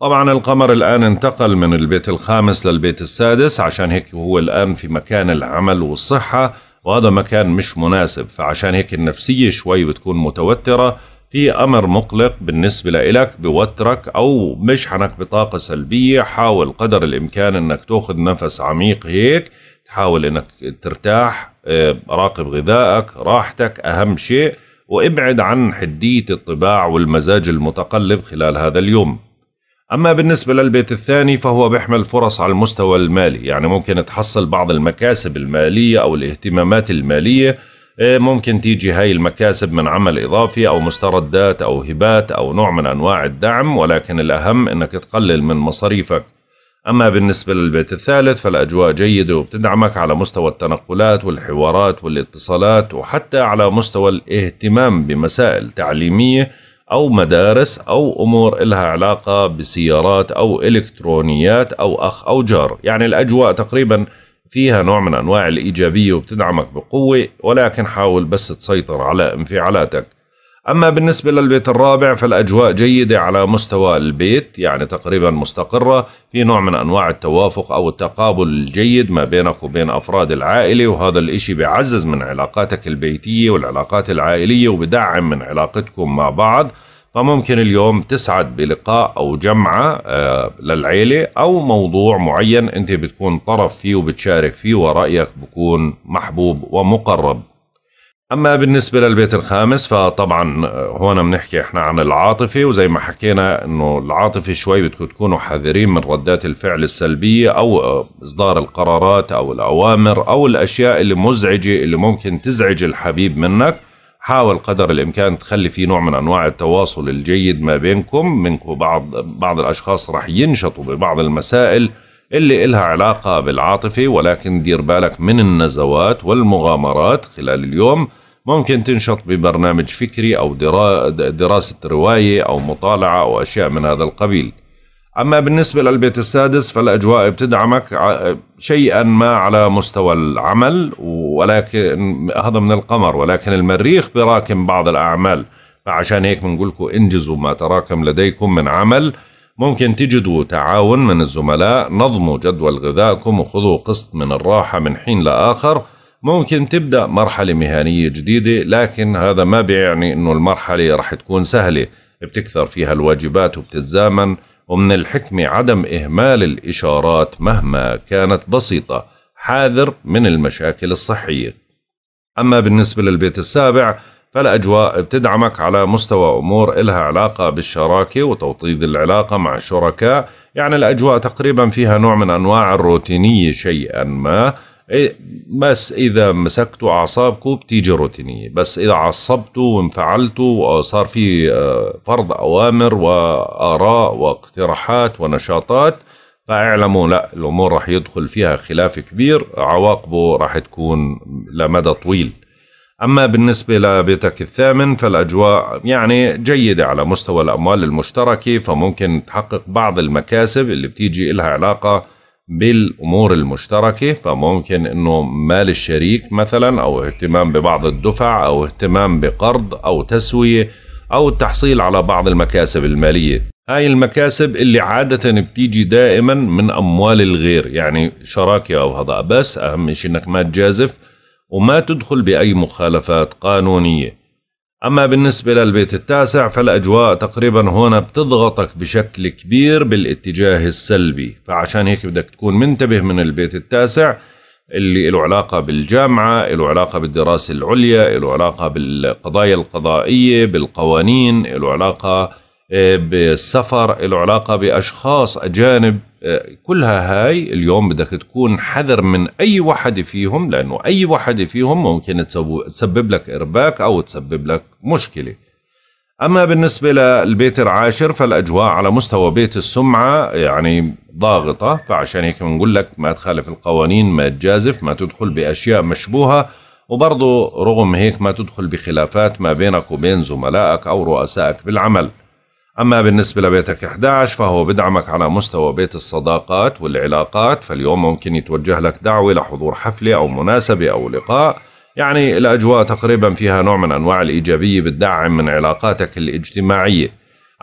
طبعا القمر الآن انتقل من البيت الخامس للبيت السادس عشان هيك هو الآن في مكان العمل والصحة وهذا مكان مش مناسب فعشان هيك النفسية شوي بتكون متوترة في أمر مقلق بالنسبة لإلك بوترك أو بشحنك بطاقة سلبية حاول قدر الإمكان أنك تأخذ نفس عميق هيك تحاول أنك ترتاح آه، راقب غذائك راحتك أهم شيء وابعد عن حدية الطباع والمزاج المتقلب خلال هذا اليوم أما بالنسبة للبيت الثاني فهو بيحمل فرص على المستوى المالي يعني ممكن تحصل بعض المكاسب المالية أو الاهتمامات المالية آه، ممكن تيجي هاي المكاسب من عمل إضافي أو مستردات أو هبات أو نوع من أنواع الدعم ولكن الأهم أنك تقلل من مصاريفك أما بالنسبة للبيت الثالث فالأجواء جيدة وبتدعمك على مستوى التنقلات والحوارات والاتصالات وحتى على مستوى الاهتمام بمسائل تعليمية أو مدارس أو أمور إلها علاقة بسيارات أو إلكترونيات أو أخ أو جار يعني الأجواء تقريبا فيها نوع من أنواع الإيجابية وبتدعمك بقوة ولكن حاول بس تسيطر على انفعالاتك أما بالنسبة للبيت الرابع فالأجواء جيدة على مستوى البيت يعني تقريبا مستقرة في نوع من أنواع التوافق أو التقابل الجيد ما بينك وبين أفراد العائلة وهذا الإشي بيعزز من علاقاتك البيتية والعلاقات العائلية وبدعم من علاقتكم مع بعض فممكن اليوم تسعد بلقاء أو جمعة آه، للعيلة أو موضوع معين أنت بتكون طرف فيه وبتشارك فيه ورأيك بكون محبوب ومقرب اما بالنسبه للبيت الخامس فطبعا هون آه، بنحكي احنا عن العاطفه وزي ما حكينا انه العاطفه شوي بدكم تكونوا حذرين من ردات الفعل السلبيه او آه، اصدار القرارات او الاوامر او الاشياء اللي مزعجه اللي ممكن تزعج الحبيب منك حاول قدر الامكان تخلي في نوع من انواع التواصل الجيد ما بينكم منكم بعض بعض الاشخاص رح ينشطوا ببعض المسائل اللي إلها علاقة بالعاطفة ولكن دير بالك من النزوات والمغامرات خلال اليوم ممكن تنشط ببرنامج فكري أو دراسة رواية أو مطالعة أو أشياء من هذا القبيل أما بالنسبة للبيت السادس فالأجواء بتدعمك آه، شيئا ما على مستوى العمل ولكن هذا من القمر ولكن المريخ براكم بعض الأعمال فعشان هيك بنقولكم انجزوا ما تراكم لديكم من عمل ممكن تجدوا تعاون من الزملاء نظموا جدول غذائكم وخذوا قسط من الراحة من حين لآخر ممكن تبدا مرحله مهنيه جديده لكن هذا ما بيعني انه المرحله رح تكون سهله بتكثر فيها الواجبات وبتتزامن ومن الحكمه عدم اهمال الاشارات مهما كانت بسيطه حاذر من المشاكل الصحيه اما بالنسبه للبيت السابع فالاجواء بتدعمك على مستوى امور إلها علاقه بالشراكه وتوطيد العلاقه مع الشركاء يعني الاجواء تقريبا فيها نوع من انواع الروتينيه شيئا ما إيه، بس اذا مسكتوا اعصابكم بتيجي روتينيه بس اذا عصبتوا وانفعلتوا وصار في آه، فرض اوامر واراء واقتراحات ونشاطات فاعلموا لا الامور راح يدخل فيها خلاف كبير عواقبه راح تكون لمدى طويل أما بالنسبة لبيتك الثامن فالأجواء يعني جيدة على مستوى الأموال المشتركة فممكن تحقق بعض المكاسب اللي بتيجي إلها علاقة بالامور المشتركه فممكن انه مال الشريك مثلا او اهتمام ببعض الدفع او اهتمام بقرض او تسويه او التحصيل على بعض المكاسب الماليه هاي المكاسب اللي عادة بتيجي دائما من أموال الغير يعني شراكة أو هذا بس أهم شيء أنك ما تجازف وما تدخل بأي مخالفات قانونية أما بالنسبة للبيت التاسع فالأجواء تقريبا هنا بتضغطك بشكل كبير بالاتجاه السلبي فعشان هيك بدك تكون منتبه من البيت التاسع اللي له علاقة بالجامعة له علاقة بالدراسة العليا له علاقة بالقضايا القضائية بالقوانين له علاقة آه، بالسفر له علاقة بأشخاص أجانب كلها هاي اليوم بدك تكون حذر من اي وحده فيهم لانه اي وحده فيهم ممكن تسبب لك ارباك او تسبب لك مشكله اما بالنسبه للبيت العاشر فالاجواء على مستوى بيت السمعه يعني ضاغطه فعشان هيك بنقول لك ما تخالف القوانين ما تجازف ما تدخل باشياء مشبوهه وبرضه رغم هيك ما تدخل بخلافات ما بينك وبين زملائك او رؤسائك بالعمل أما بالنسبة لبيتك 11 فهو بدعمك على مستوى بيت الصداقات والعلاقات فاليوم ممكن يتوجه لك دعوة لحضور حفلة أو مناسبة أو لقاء يعني الأجواء تقريبا فيها نوع من أنواع الإيجابية بتدعم من علاقاتك الاجتماعية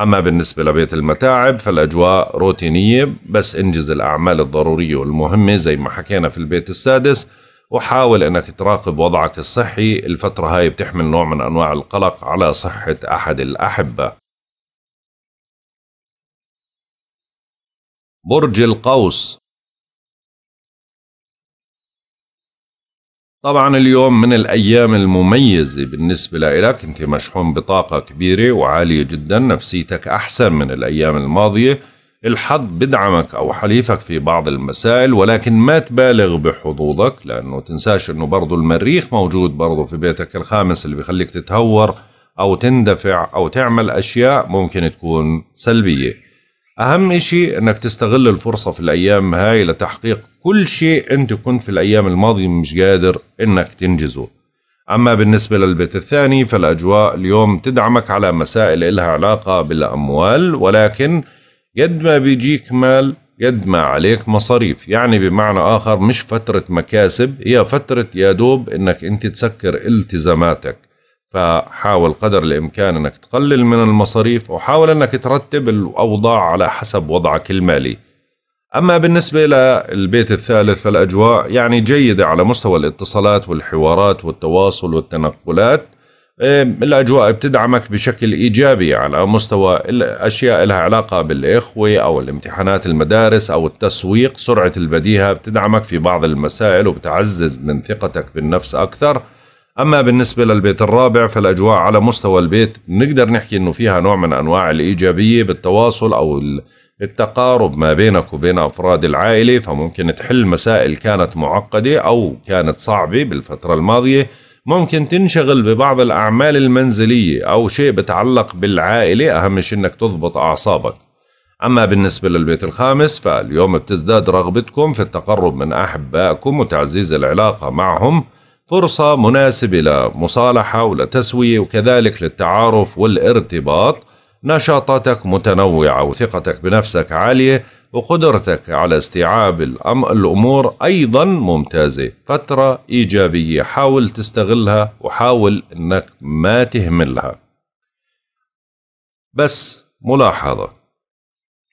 أما بالنسبة لبيت المتاعب فالأجواء روتينية بس انجز الأعمال الضرورية والمهمة زي ما حكينا في البيت السادس وحاول أنك تراقب وضعك الصحي الفترة هاي بتحمل نوع من أنواع القلق على صحة أحد الأحبة برج القوس طبعا اليوم من الأيام المميزة بالنسبة لإلك أنت مشحون بطاقة كبيرة وعالية جدا نفسيتك أحسن من الأيام الماضية الحظ بدعمك أو حليفك في بعض المسائل ولكن ما تبالغ بحظوظك لأنه تنساش أنه برضو المريخ موجود برضو في بيتك الخامس اللي بخليك تتهور أو تندفع أو تعمل أشياء ممكن تكون سلبية أهم شيء أنك تستغل الفرصة في الأيام هاي لتحقيق كل شيء أنت كنت في الأيام الماضية مش قادر أنك تنجزه أما بالنسبة للبيت الثاني فالأجواء اليوم تدعمك على مسائل إلها علاقة بالأموال ولكن قد ما بيجيك مال قد ما عليك مصاريف يعني بمعنى آخر مش فترة مكاسب هي فترة يا دوب أنك أنت تسكر التزاماتك فحاول قدر الامكان انك تقلل من المصاريف وحاول انك ترتب الاوضاع على حسب وضعك المالي. اما بالنسبه للبيت الثالث فالاجواء يعني جيده على مستوى الاتصالات والحوارات والتواصل والتنقلات. الاجواء بتدعمك بشكل ايجابي على مستوى الاشياء لها علاقه بالاخوه او الامتحانات المدارس او التسويق، سرعه البديهه بتدعمك في بعض المسائل وبتعزز من ثقتك بالنفس اكثر. أما بالنسبة للبيت الرابع فالأجواء على مستوى البيت نقدر نحكي أنه فيها نوع من أنواع الإيجابية بالتواصل أو التقارب ما بينك وبين أفراد العائلة فممكن تحل مسائل كانت معقدة أو كانت صعبة بالفترة الماضية ممكن تنشغل ببعض الأعمال المنزلية أو شيء بتعلق بالعائلة أهم شيء أنك تضبط أعصابك أما بالنسبة للبيت الخامس فاليوم بتزداد رغبتكم في التقرب من أحبائكم وتعزيز العلاقة معهم فرصة مناسبة لمصالحة ولتسوية وكذلك للتعارف والارتباط نشاطاتك متنوعة وثقتك بنفسك عالية وقدرتك على استيعاب الأمور أيضا ممتازة فترة إيجابية حاول تستغلها وحاول أنك ما تهملها بس ملاحظة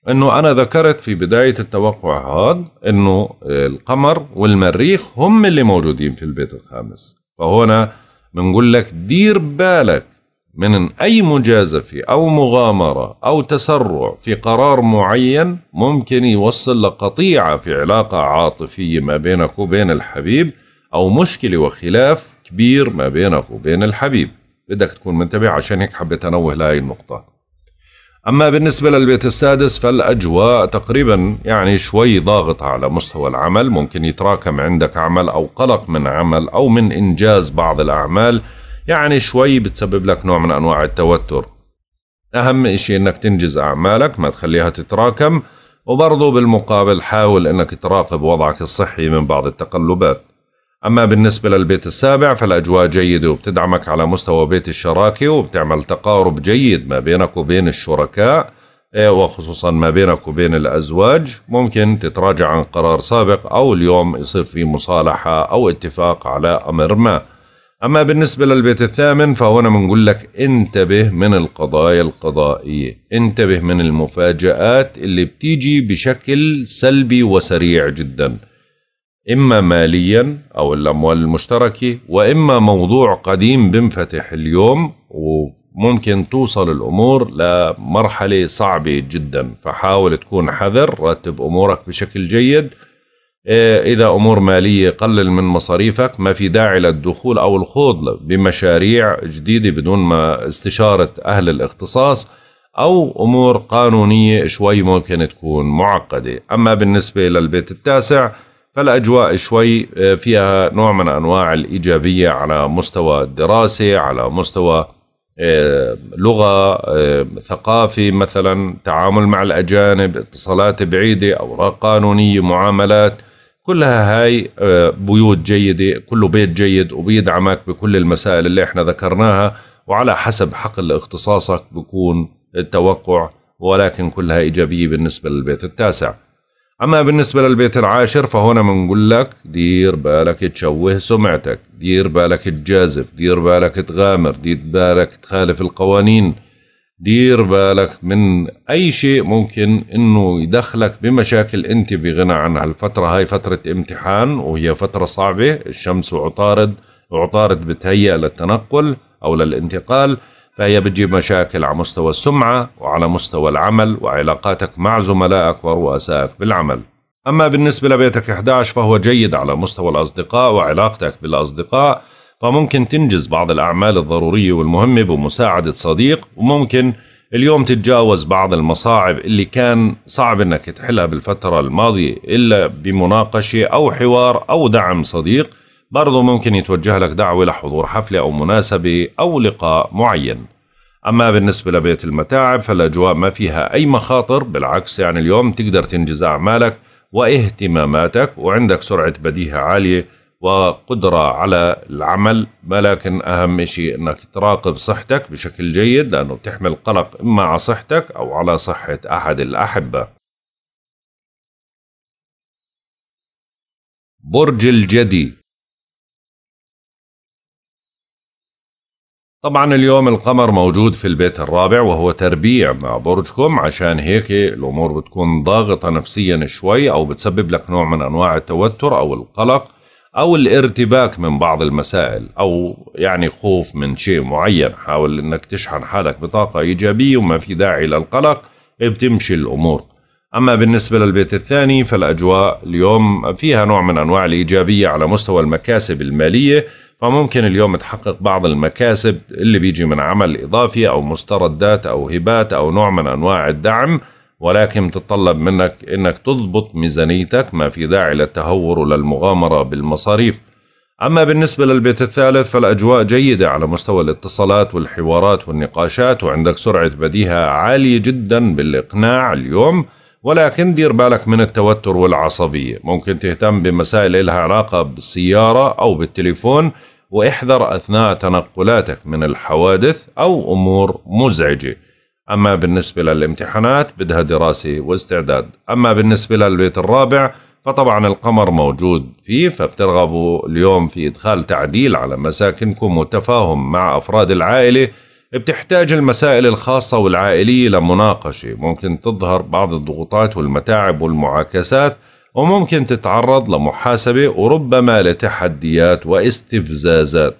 انه انا ذكرت في بدايه التوقع هذا انه القمر والمريخ هم اللي موجودين في البيت الخامس فهنا بنقول لك دير بالك من اي مجازفه او مغامره او تسرع في قرار معين ممكن يوصل لقطيعه في علاقه عاطفيه ما بينك وبين الحبيب او مشكله وخلاف كبير ما بينك وبين الحبيب بدك تكون منتبه عشان هيك حبيت انوه لهي النقطه أما بالنسبة للبيت السادس فالأجواء تقريبا يعني شوي ضاغطة على مستوى العمل ممكن يتراكم عندك عمل أو قلق من عمل أو من إنجاز بعض الأعمال يعني شوي بتسبب لك نوع من أنواع التوتر أهم إشي أنك تنجز أعمالك ما تخليها تتراكم وبرضه بالمقابل حاول أنك تراقب وضعك الصحي من بعض التقلبات أما بالنسبة للبيت السابع فالأجواء جيدة وبتدعمك على مستوى بيت الشراكة وبتعمل تقارب جيد ما بينك وبين الشركاء إيه، وخصوصا ما بينك وبين الأزواج ممكن تتراجع عن قرار سابق أو اليوم يصير في مصالحة أو اتفاق على أمر ما أما بالنسبة للبيت الثامن فهنا بنقول لك انتبه من القضايا القضائية انتبه من المفاجآت اللي بتيجي بشكل سلبي وسريع جداً إما ماليا أو الأموال المشتركة وإما موضوع قديم بنفتح اليوم وممكن توصل الأمور لمرحلة صعبة جدا فحاول تكون حذر رتب أمورك بشكل جيد إيه، إذا أمور مالية قلل من مصاريفك ما في داعي للدخول أو الخوض بمشاريع جديدة بدون ما استشارة أهل الاختصاص أو أمور قانونية شوي ممكن تكون معقدة أما بالنسبة للبيت التاسع فالاجواء شوي آه، فيها نوع من انواع الايجابيه على مستوى الدراسه على مستوى آه، لغه آه، ثقافه مثلا تعامل مع الاجانب اتصالات بعيده اوراق قانونيه معاملات كلها هاي بيوت جيده كله بيت جيد وبيدعمك بكل المسائل اللي احنا ذكرناها وعلى حسب حقل اختصاصك بكون التوقع ولكن كلها ايجابيه بالنسبه للبيت التاسع أما بالنسبة للبيت العاشر فهنا بنقول لك دير بالك تشوه سمعتك دير بالك تجازف دير بالك تغامر دير بالك تخالف القوانين دير بالك من أي شيء ممكن أنه يدخلك بمشاكل أنت بغنى عنها الفترة هاي فترة امتحان وهي فترة صعبة الشمس وعطارد عطارد بتهيأ للتنقل أو للانتقال فهي بتجيب مشاكل على مستوى السمعة وعلى مستوى العمل وعلاقاتك مع زملائك ورؤسائك بالعمل أما بالنسبة لبيتك 11 فهو جيد على مستوى الأصدقاء وعلاقتك بالأصدقاء فممكن تنجز بعض الأعمال الضرورية والمهمة بمساعدة صديق وممكن اليوم تتجاوز بعض المصاعب اللي كان صعب انك تحلها بالفترة الماضية الا بمناقشة او حوار او دعم صديق برضو ممكن يتوجه لك دعوة لحضور حفلة أو مناسبة أو لقاء معين أما بالنسبة لبيت المتاعب فالأجواء ما فيها أي مخاطر بالعكس يعني اليوم تقدر تنجز أعمالك واهتماماتك وعندك سرعة بديهة عالية وقدرة على العمل ولكن أهم شيء أنك تراقب صحتك بشكل جيد لأنه تحمل قلق إما على صحتك أو على صحة أحد الأحبة برج الجدي طبعا اليوم القمر موجود في البيت الرابع وهو تربيع مع برجكم عشان هيك الأمور بتكون ضاغطة نفسيا شوي أو بتسبب لك نوع من أنواع التوتر أو القلق أو الارتباك من بعض المسائل أو يعني خوف من شيء معين حاول أنك تشحن حالك بطاقة إيجابية وما في داعي للقلق بتمشي الأمور أما بالنسبة للبيت الثاني فالأجواء اليوم فيها نوع من أنواع الإيجابية على مستوى المكاسب المالية فممكن اليوم تحقق بعض المكاسب اللي بيجي من عمل إضافي أو مستردات أو هبات أو نوع من أنواع الدعم ولكن تتطلب منك أنك تضبط ميزانيتك ما في داعي للتهور وللمغامرة بالمصاريف أما بالنسبة للبيت الثالث فالأجواء جيدة على مستوى الاتصالات والحوارات والنقاشات وعندك سرعة بديهة عالية جدا بالإقناع اليوم ولكن دير بالك من التوتر والعصبية ممكن تهتم بمسائل إلها علاقة بالسيارة أو بالتليفون واحذر أثناء تنقلاتك من الحوادث أو أمور مزعجة أما بالنسبة للامتحانات بدها دراسة واستعداد أما بالنسبة للبيت الرابع فطبعا القمر موجود فيه فبترغبوا اليوم في إدخال تعديل على مساكنكم والتفاهم مع أفراد العائلة بتحتاج المسائل الخاصة والعائلية لمناقشة ممكن تظهر بعض الضغوطات والمتاعب والمعاكسات وممكن تتعرض لمحاسبة وربما لتحديات واستفزازات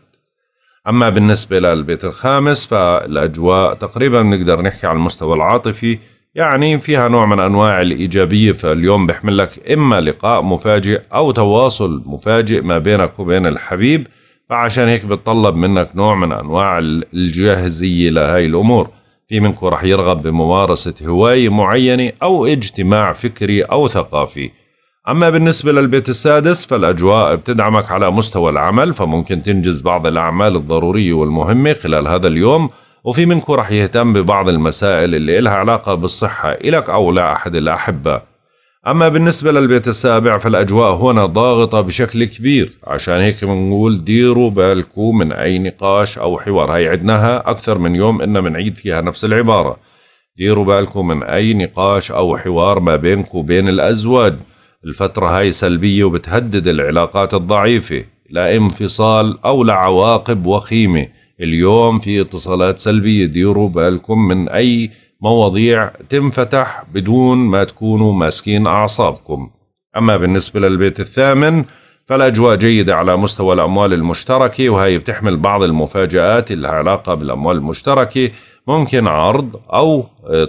أما بالنسبة للبيت الخامس فالأجواء تقريبا بنقدر نحكي على المستوى العاطفي يعني فيها نوع من أنواع الإيجابية فاليوم بيحمل لك إما لقاء مفاجئ أو تواصل مفاجئ ما بينك وبين الحبيب فعشان هيك بتطلب منك نوع من انواع الجاهزيه لهي الامور في منكم رح يرغب بممارسه هوايه معينه او اجتماع فكري او ثقافي أما بالنسبة للبيت السادس فالأجواء بتدعمك على مستوى العمل فممكن تنجز بعض الأعمال الضرورية والمهمة خلال هذا اليوم وفي منكم رح يهتم ببعض المسائل اللي إلها علاقة بالصحة إلك أو لأحد الأحبة أما بالنسبة للبيت السابع فالأجواء هنا ضاغطة بشكل كبير عشان هيك بنقول ديروا بالكم من أي نقاش أو حوار هاي عدناها أكثر من يوم إن بنعيد فيها نفس العبارة ديروا بالكم من أي نقاش أو حوار ما بينكم وبين الأزواج الفترة هاي سلبية وبتهدد العلاقات الضعيفة لا انفصال أو لعواقب وخيمة اليوم في اتصالات سلبية ديروا بالكم من أي مواضيع تنفتح بدون ما تكونوا ماسكين أعصابكم أما بالنسبة للبيت الثامن فالأجواء جيدة على مستوى الأموال المشتركة وهي بتحمل بعض المفاجآت اللي علاقة بالأموال المشتركة ممكن عرض أو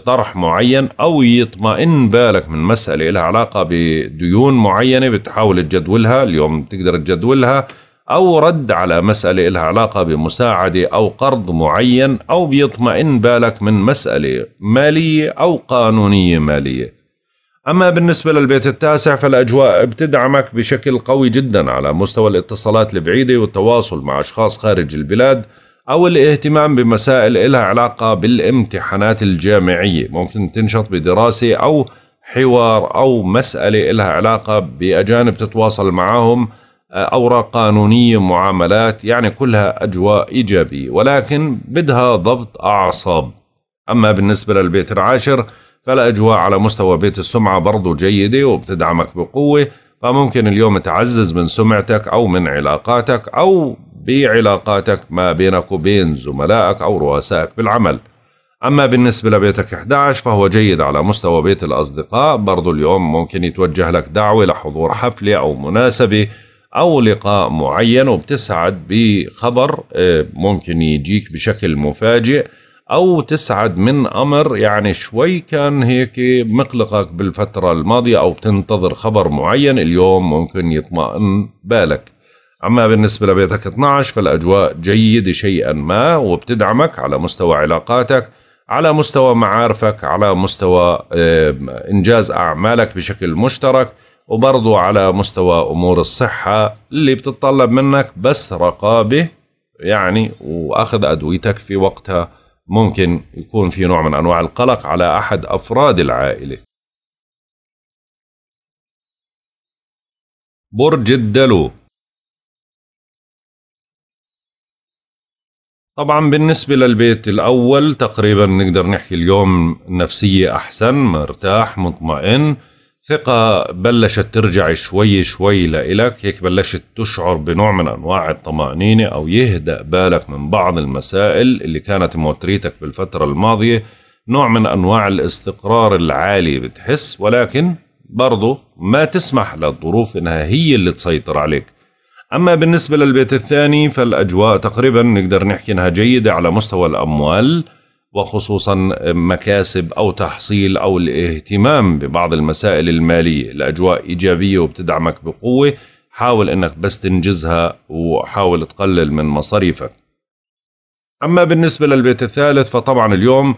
طرح معين أو يطمئن بالك من مسألة لها علاقة بديون معينة بتحاول تجدولها اليوم تقدر تجدولها أو رد على مسألة إلها علاقة بمساعدة أو قرض معين أو بيطمئن بالك من مسألة مالية أو قانونية مالية أما بالنسبة للبيت التاسع فالأجواء بتدعمك بشكل قوي جدا على مستوى الاتصالات البعيدة والتواصل مع أشخاص خارج البلاد أو الاهتمام بمسائل إلها علاقة بالامتحانات الجامعية ممكن تنشط بدراسة أو حوار أو مسألة إلها علاقة بأجانب تتواصل معهم آه، أوراق قانونية معاملات يعني كلها أجواء إيجابية ولكن بدها ضبط أعصاب أما بالنسبة للبيت العاشر فالأجواء على مستوى بيت السمعة برضو جيدة وبتدعمك بقوة فممكن اليوم تعزز من سمعتك أو من علاقاتك أو بعلاقاتك ما بينك وبين زملائك أو رؤسائك بالعمل أما بالنسبة لبيتك 11 فهو جيد على مستوى بيت الأصدقاء برضو اليوم ممكن يتوجه لك دعوة لحضور حفلة أو مناسبة او لقاء معين وبتسعد بخبر آه، ممكن يجيك بشكل مفاجئ او تسعد من امر يعني شوي كان هيك مقلقك بالفتره الماضيه او بتنتظر خبر معين اليوم ممكن يطمئن بالك اما بالنسبه لبيتك 12 فالاجواء جيده شيئا ما وبتدعمك على مستوى علاقاتك على مستوى معارفك على مستوى انجاز اعمالك بشكل مشترك وبرضو على مستوى امور الصحه اللي بتتطلب منك بس رقابه يعني واخذ ادويتك في وقتها ممكن يكون في نوع من انواع القلق على احد افراد العائله. برج الدلو طبعا بالنسبة للبيت الأول تقريبا نقدر نحكي اليوم نفسية أحسن مرتاح مطمئن ثقة بلشت ترجع شوي شوي لإلك هيك بلشت تشعر بنوع من أنواع الطمأنينة أو يهدأ بالك من بعض المسائل اللي كانت موتريتك بالفترة الماضية نوع من أنواع الاستقرار العالي بتحس ولكن برضو ما تسمح للظروف إنها هي اللي تسيطر عليك أما بالنسبة للبيت الثاني فالأجواء تقريبا نقدر نحكي إنها جيدة على مستوى الأموال وخصوصا مكاسب او تحصيل او الاهتمام ببعض المسائل الماليه، الاجواء ايجابيه وبتدعمك بقوه، حاول انك بس تنجزها وحاول تقلل من مصاريفك. اما بالنسبه للبيت الثالث فطبعا اليوم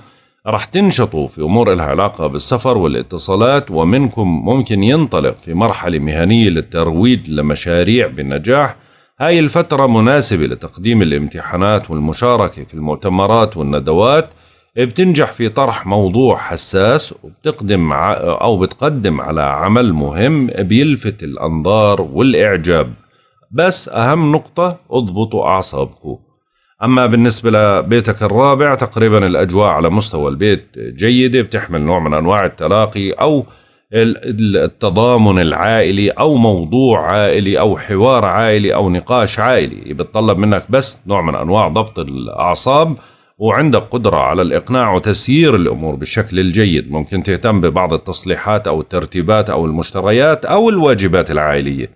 رح تنشطوا في امور لها علاقه بالسفر والاتصالات ومنكم ممكن ينطلق في مرحله مهنيه للترويج لمشاريع بالنجاح. هاي الفترة مناسبة لتقديم الامتحانات والمشاركة في المؤتمرات والندوات بتنجح في طرح موضوع حساس وبتقدم أو بتقدم على عمل مهم بيلفت الأنظار والإعجاب بس أهم نقطة اضبطوا أعصابكم أما بالنسبة لبيتك الرابع تقريبا الأجواء على مستوى البيت جيدة بتحمل نوع من أنواع التلاقي أو التضامن العائلي أو موضوع عائلي أو حوار عائلي أو نقاش عائلي بتطلب منك بس نوع من أنواع ضبط الأعصاب وعندك قدرة على الإقناع وتسيير الأمور بالشكل الجيد ممكن تهتم ببعض التصليحات أو الترتيبات أو المشتريات أو الواجبات العائلية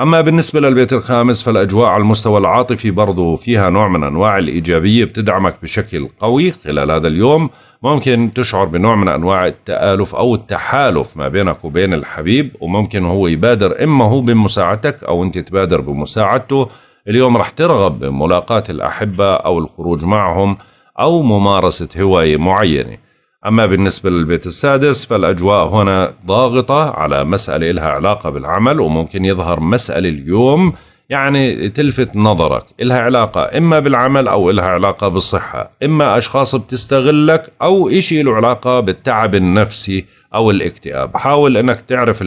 أما بالنسبة للبيت الخامس فالأجواء على المستوى العاطفي برضو فيها نوع من أنواع الإيجابية بتدعمك بشكل قوي خلال هذا اليوم ممكن تشعر بنوع من أنواع التآلف أو التحالف ما بينك وبين الحبيب وممكن هو يبادر إما هو بمساعدتك أو أنت تبادر بمساعدته اليوم راح ترغب بملاقاة الأحبة أو الخروج معهم أو ممارسة هواية معينة أما بالنسبة للبيت السادس فالأجواء هنا ضاغطة على مسألة لها علاقة بالعمل وممكن يظهر مسألة اليوم يعني تلفت نظرك إلها علاقة إما بالعمل أو إلها علاقة بالصحة إما أشخاص بتستغلك أو إشي له علاقة بالتعب النفسي أو الاكتئاب حاول أنك تعرف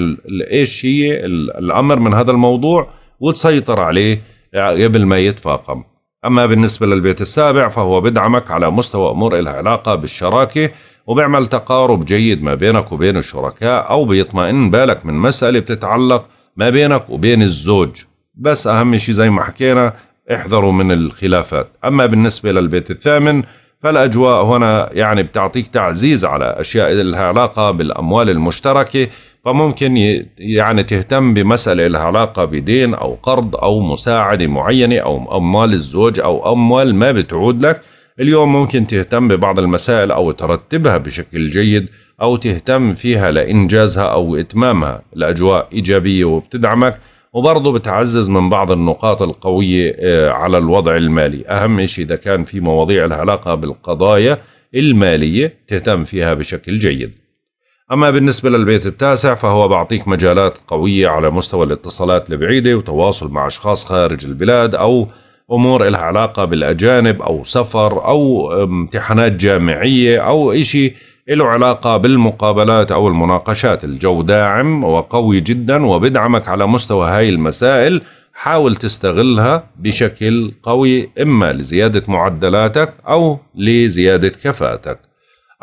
إيش هي الأمر من هذا الموضوع وتسيطر عليه قبل ما يتفاقم أما بالنسبة للبيت السابع فهو بدعمك على مستوى أمور إلها علاقة بالشراكة وبعمل تقارب جيد ما بينك وبين الشركاء أو بيطمئن بالك من مسألة بتتعلق ما بينك وبين الزوج بس أهم شيء زي ما حكينا احذروا من الخلافات أما بالنسبة للبيت الثامن فالأجواء هنا يعني بتعطيك تعزيز على أشياء لها علاقة بالأموال المشتركة فممكن يعني تهتم بمسألة لها علاقة بدين أو قرض أو مساعدة معينة أو أموال الزوج أو أموال ما بتعود لك اليوم ممكن تهتم ببعض المسائل أو ترتبها بشكل جيد أو تهتم فيها لإنجازها أو إتمامها الأجواء إيجابية وبتدعمك وبرضه بتعزز من بعض النقاط القوية آه، على الوضع المالي أهم شيء إذا كان في مواضيع العلاقة بالقضايا المالية تهتم فيها بشكل جيد أما بالنسبة للبيت التاسع فهو بعطيك مجالات قوية على مستوى الاتصالات البعيدة وتواصل مع أشخاص خارج البلاد أو أمور لها علاقة بالأجانب أو سفر أو امتحانات جامعية أو إشي له علاقة بالمقابلات أو المناقشات الجو داعم وقوي جدا وبدعمك على مستوى هاي المسائل حاول تستغلها بشكل قوي إما لزيادة معدلاتك أو لزيادة كفاءتك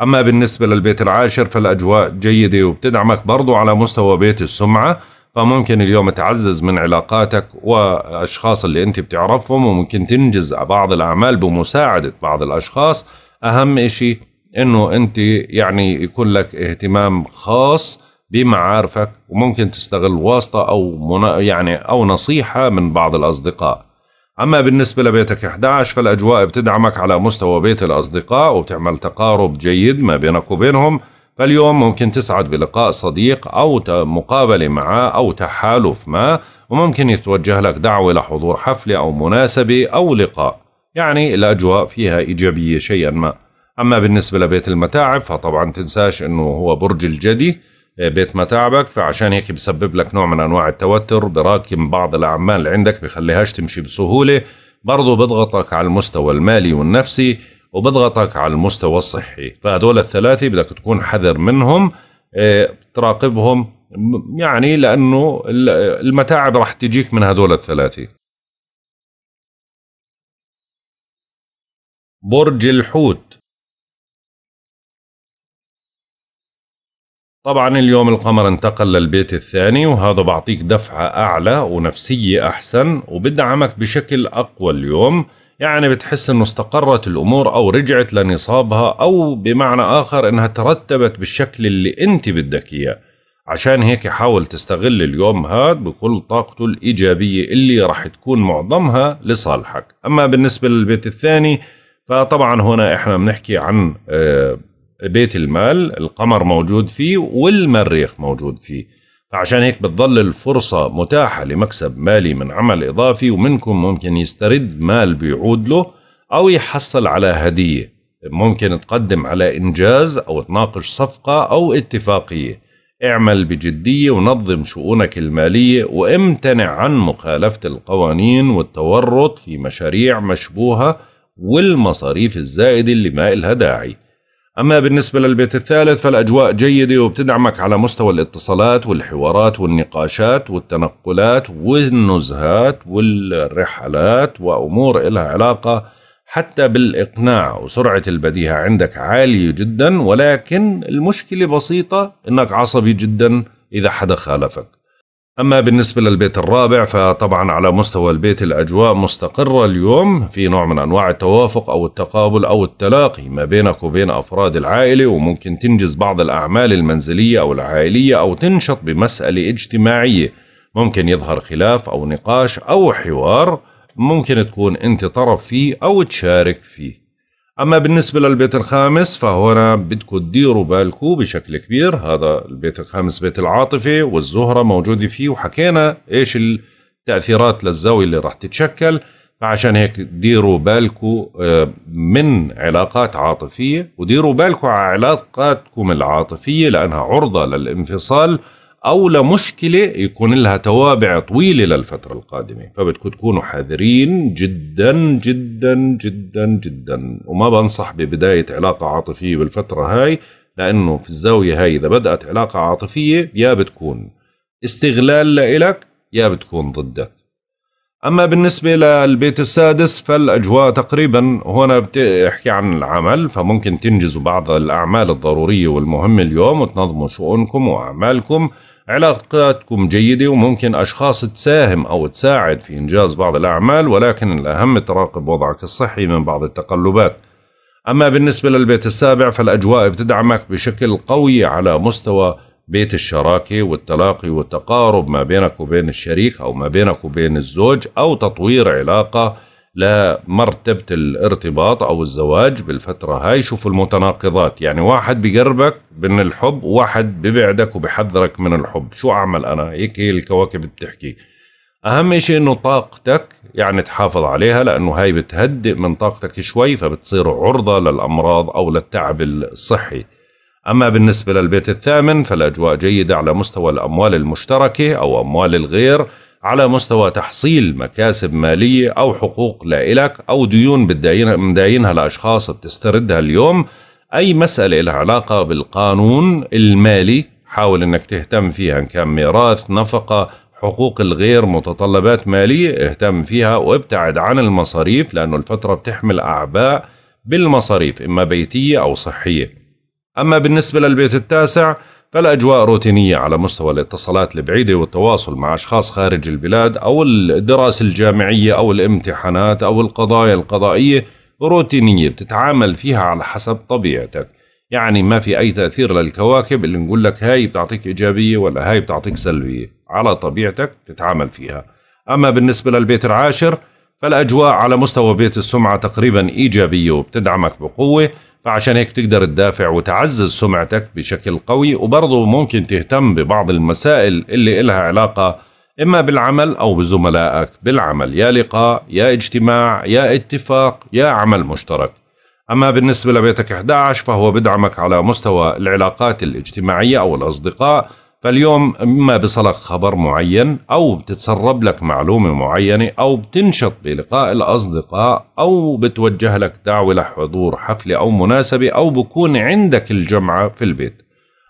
أما بالنسبة للبيت العاشر فالأجواء جيدة وبتدعمك برضو على مستوى بيت السمعة فممكن اليوم تعزز من علاقاتك وأشخاص اللي أنت بتعرفهم وممكن تنجز بعض الأعمال بمساعدة بعض الأشخاص أهم إشي أنه أنت يعني يكون لك اهتمام خاص بمعارفك وممكن تستغل واسطة أو يعني أو نصيحة من بعض الأصدقاء أما بالنسبة لبيتك 11 فالأجواء بتدعمك على مستوى بيت الأصدقاء وبتعمل تقارب جيد ما بينك وبينهم فاليوم ممكن تسعد بلقاء صديق أو مقابلة معه أو تحالف ما وممكن يتوجه لك دعوة لحضور حفلة أو مناسبة أو لقاء يعني الأجواء فيها إيجابية شيئا ما أما بالنسبة لبيت المتاعب فطبعا تنساش أنه هو برج الجدي بيت متاعبك فعشان هيك بسبب لك نوع من انواع التوتر براكم بعض الاعمال اللي عندك بخليهاش تمشي بسهوله برضه بضغطك على المستوى المالي والنفسي وبضغطك على المستوى الصحي فهدول الثلاثه بدك تكون حذر منهم آه، تراقبهم يعني لانه المتاعب راح تجيك من هذول الثلاثه برج الحوت طبعا اليوم القمر انتقل للبيت الثاني وهذا بعطيك دفعة أعلى ونفسية أحسن وبدعمك بشكل أقوى اليوم يعني بتحس أنه استقرت الأمور أو رجعت لنصابها أو بمعنى آخر أنها ترتبت بالشكل اللي أنت بدك إياه عشان هيك حاول تستغل اليوم هاد بكل طاقته الإيجابية اللي راح تكون معظمها لصالحك أما بالنسبة للبيت الثاني فطبعا هنا إحنا بنحكي عن آه، بيت المال القمر موجود فيه والمريخ موجود فيه فعشان هيك بتظل الفرصة متاحة لمكسب مالي من عمل إضافي ومنكم ممكن يسترد مال بيعود له أو يحصل على هدية ممكن تقدم على إنجاز أو تناقش صفقة أو اتفاقية اعمل بجدية ونظم شؤونك المالية وامتنع عن مخالفة القوانين والتورط في مشاريع مشبوهة والمصاريف الزائدة اللي ما إلها داعي أما بالنسبة للبيت الثالث فالأجواء جيدة وبتدعمك على مستوى الاتصالات والحوارات والنقاشات والتنقلات والنزهات والرحلات وأمور إلها علاقة حتى بالإقناع وسرعة البديهة عندك عالية جدا ولكن المشكلة بسيطة إنك عصبي جدا إذا حدا خالفك أما بالنسبة للبيت الرابع فطبعا على مستوى البيت الأجواء مستقرة اليوم في نوع من أنواع التوافق أو التقابل أو التلاقي ما بينك وبين أفراد العائلة وممكن تنجز بعض الأعمال المنزلية أو العائلية أو تنشط بمسألة اجتماعية ممكن يظهر خلاف أو نقاش أو حوار ممكن تكون أنت طرف فيه أو تشارك فيه أما بالنسبة للبيت الخامس فهنا بدكم تديروا بالكم بشكل كبير هذا البيت الخامس بيت العاطفة والزهرة موجودة فيه وحكينا إيش التأثيرات للزاوية اللي راح تتشكل فعشان هيك ديروا بالكم آه، من علاقات عاطفية وديروا بالكم على علاقاتكم العاطفية لأنها عرضة للانفصال او لمشكله يكون لها توابع طويله للفتره القادمه فبدكم تكونوا حذرين جدا جدا جدا جدا وما بنصح ببدايه علاقه عاطفيه بالفتره هاي لانه في الزاويه هاي اذا بدات علاقه عاطفيه يا بتكون استغلال لإلك يا بتكون ضدك اما بالنسبه للبيت السادس فالاجواء تقريبا هنا بتحكي عن العمل فممكن تنجزوا بعض الاعمال الضروريه والمهمه اليوم وتنظموا شؤونكم واعمالكم علاقاتكم جيدة وممكن أشخاص تساهم أو تساعد في إنجاز بعض الأعمال ولكن الأهم تراقب وضعك الصحي من بعض التقلبات أما بالنسبة للبيت السابع فالأجواء بتدعمك بشكل قوي على مستوى بيت الشراكة والتلاقي والتقارب ما بينك وبين الشريك أو ما بينك وبين الزوج أو تطوير علاقة لمرتبة الارتباط أو الزواج بالفترة هاي شوفوا المتناقضات يعني واحد بقربك من الحب وواحد ببعدك وبحذرك من الحب شو أعمل أنا هيك هي الكواكب بتحكي أهم شيء أنه طاقتك يعني تحافظ عليها لأنه هاي بتهدئ من طاقتك شوي فبتصير عرضة للأمراض أو للتعب الصحي أما بالنسبة للبيت الثامن فالأجواء جيدة على مستوى الأموال المشتركة أو أموال الغير على مستوى تحصيل مكاسب مالية أو حقوق لإلك أو ديون مداينها لأشخاص بتستردها اليوم أي مسألة لها علاقة بالقانون المالي حاول أنك تهتم فيها إن كان ميراث نفقة حقوق الغير متطلبات مالية اهتم فيها وابتعد عن المصاريف لأنه الفترة بتحمل أعباء بالمصاريف إما بيتية أو صحية أما بالنسبة للبيت التاسع فالأجواء روتينية على مستوى الاتصالات البعيدة والتواصل مع أشخاص خارج البلاد أو الدراسة الجامعية أو الامتحانات أو القضايا القضائية روتينية بتتعامل فيها على حسب طبيعتك يعني ما في أي تأثير للكواكب اللي نقول لك هاي بتعطيك إيجابية ولا هاي بتعطيك سلبية على طبيعتك تتعامل فيها أما بالنسبة للبيت العاشر فالأجواء على مستوى بيت السمعة تقريبا إيجابية وبتدعمك بقوة فعشان هيك تقدر تدافع وتعزز سمعتك بشكل قوي وبرضه ممكن تهتم ببعض المسائل اللي إلها علاقة إما بالعمل أو بزملائك بالعمل يا لقاء يا اجتماع يا اتفاق يا عمل مشترك أما بالنسبة لبيتك 11 فهو بدعمك على مستوى العلاقات الاجتماعية أو الأصدقاء فاليوم اما بصلك خبر معين او بتتسرب لك معلومه معينه او بتنشط بلقاء الاصدقاء او بتوجه لك دعوه لحضور حفله او مناسبه او بكون عندك الجمعه في البيت.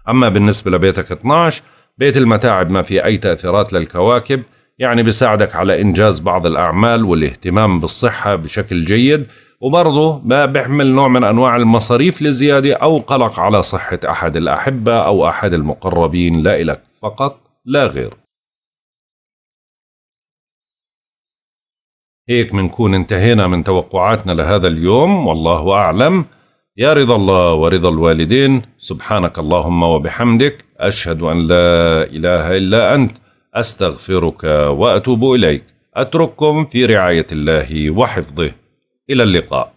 اما بالنسبه لبيتك 12 بيت المتاعب ما في اي تاثيرات للكواكب يعني بيساعدك على انجاز بعض الاعمال والاهتمام بالصحه بشكل جيد وبرضه ما بيحمل نوع من أنواع المصاريف لزياده أو قلق على صحة أحد الأحبة أو أحد المقربين لا لك فقط لا غير هيك منكون انتهينا من توقعاتنا لهذا اليوم والله أعلم يا رضا الله ورضا الوالدين سبحانك اللهم وبحمدك أشهد أن لا إله إلا أنت أستغفرك وأتوب إليك أترككم في رعاية الله وحفظه إلى اللقاء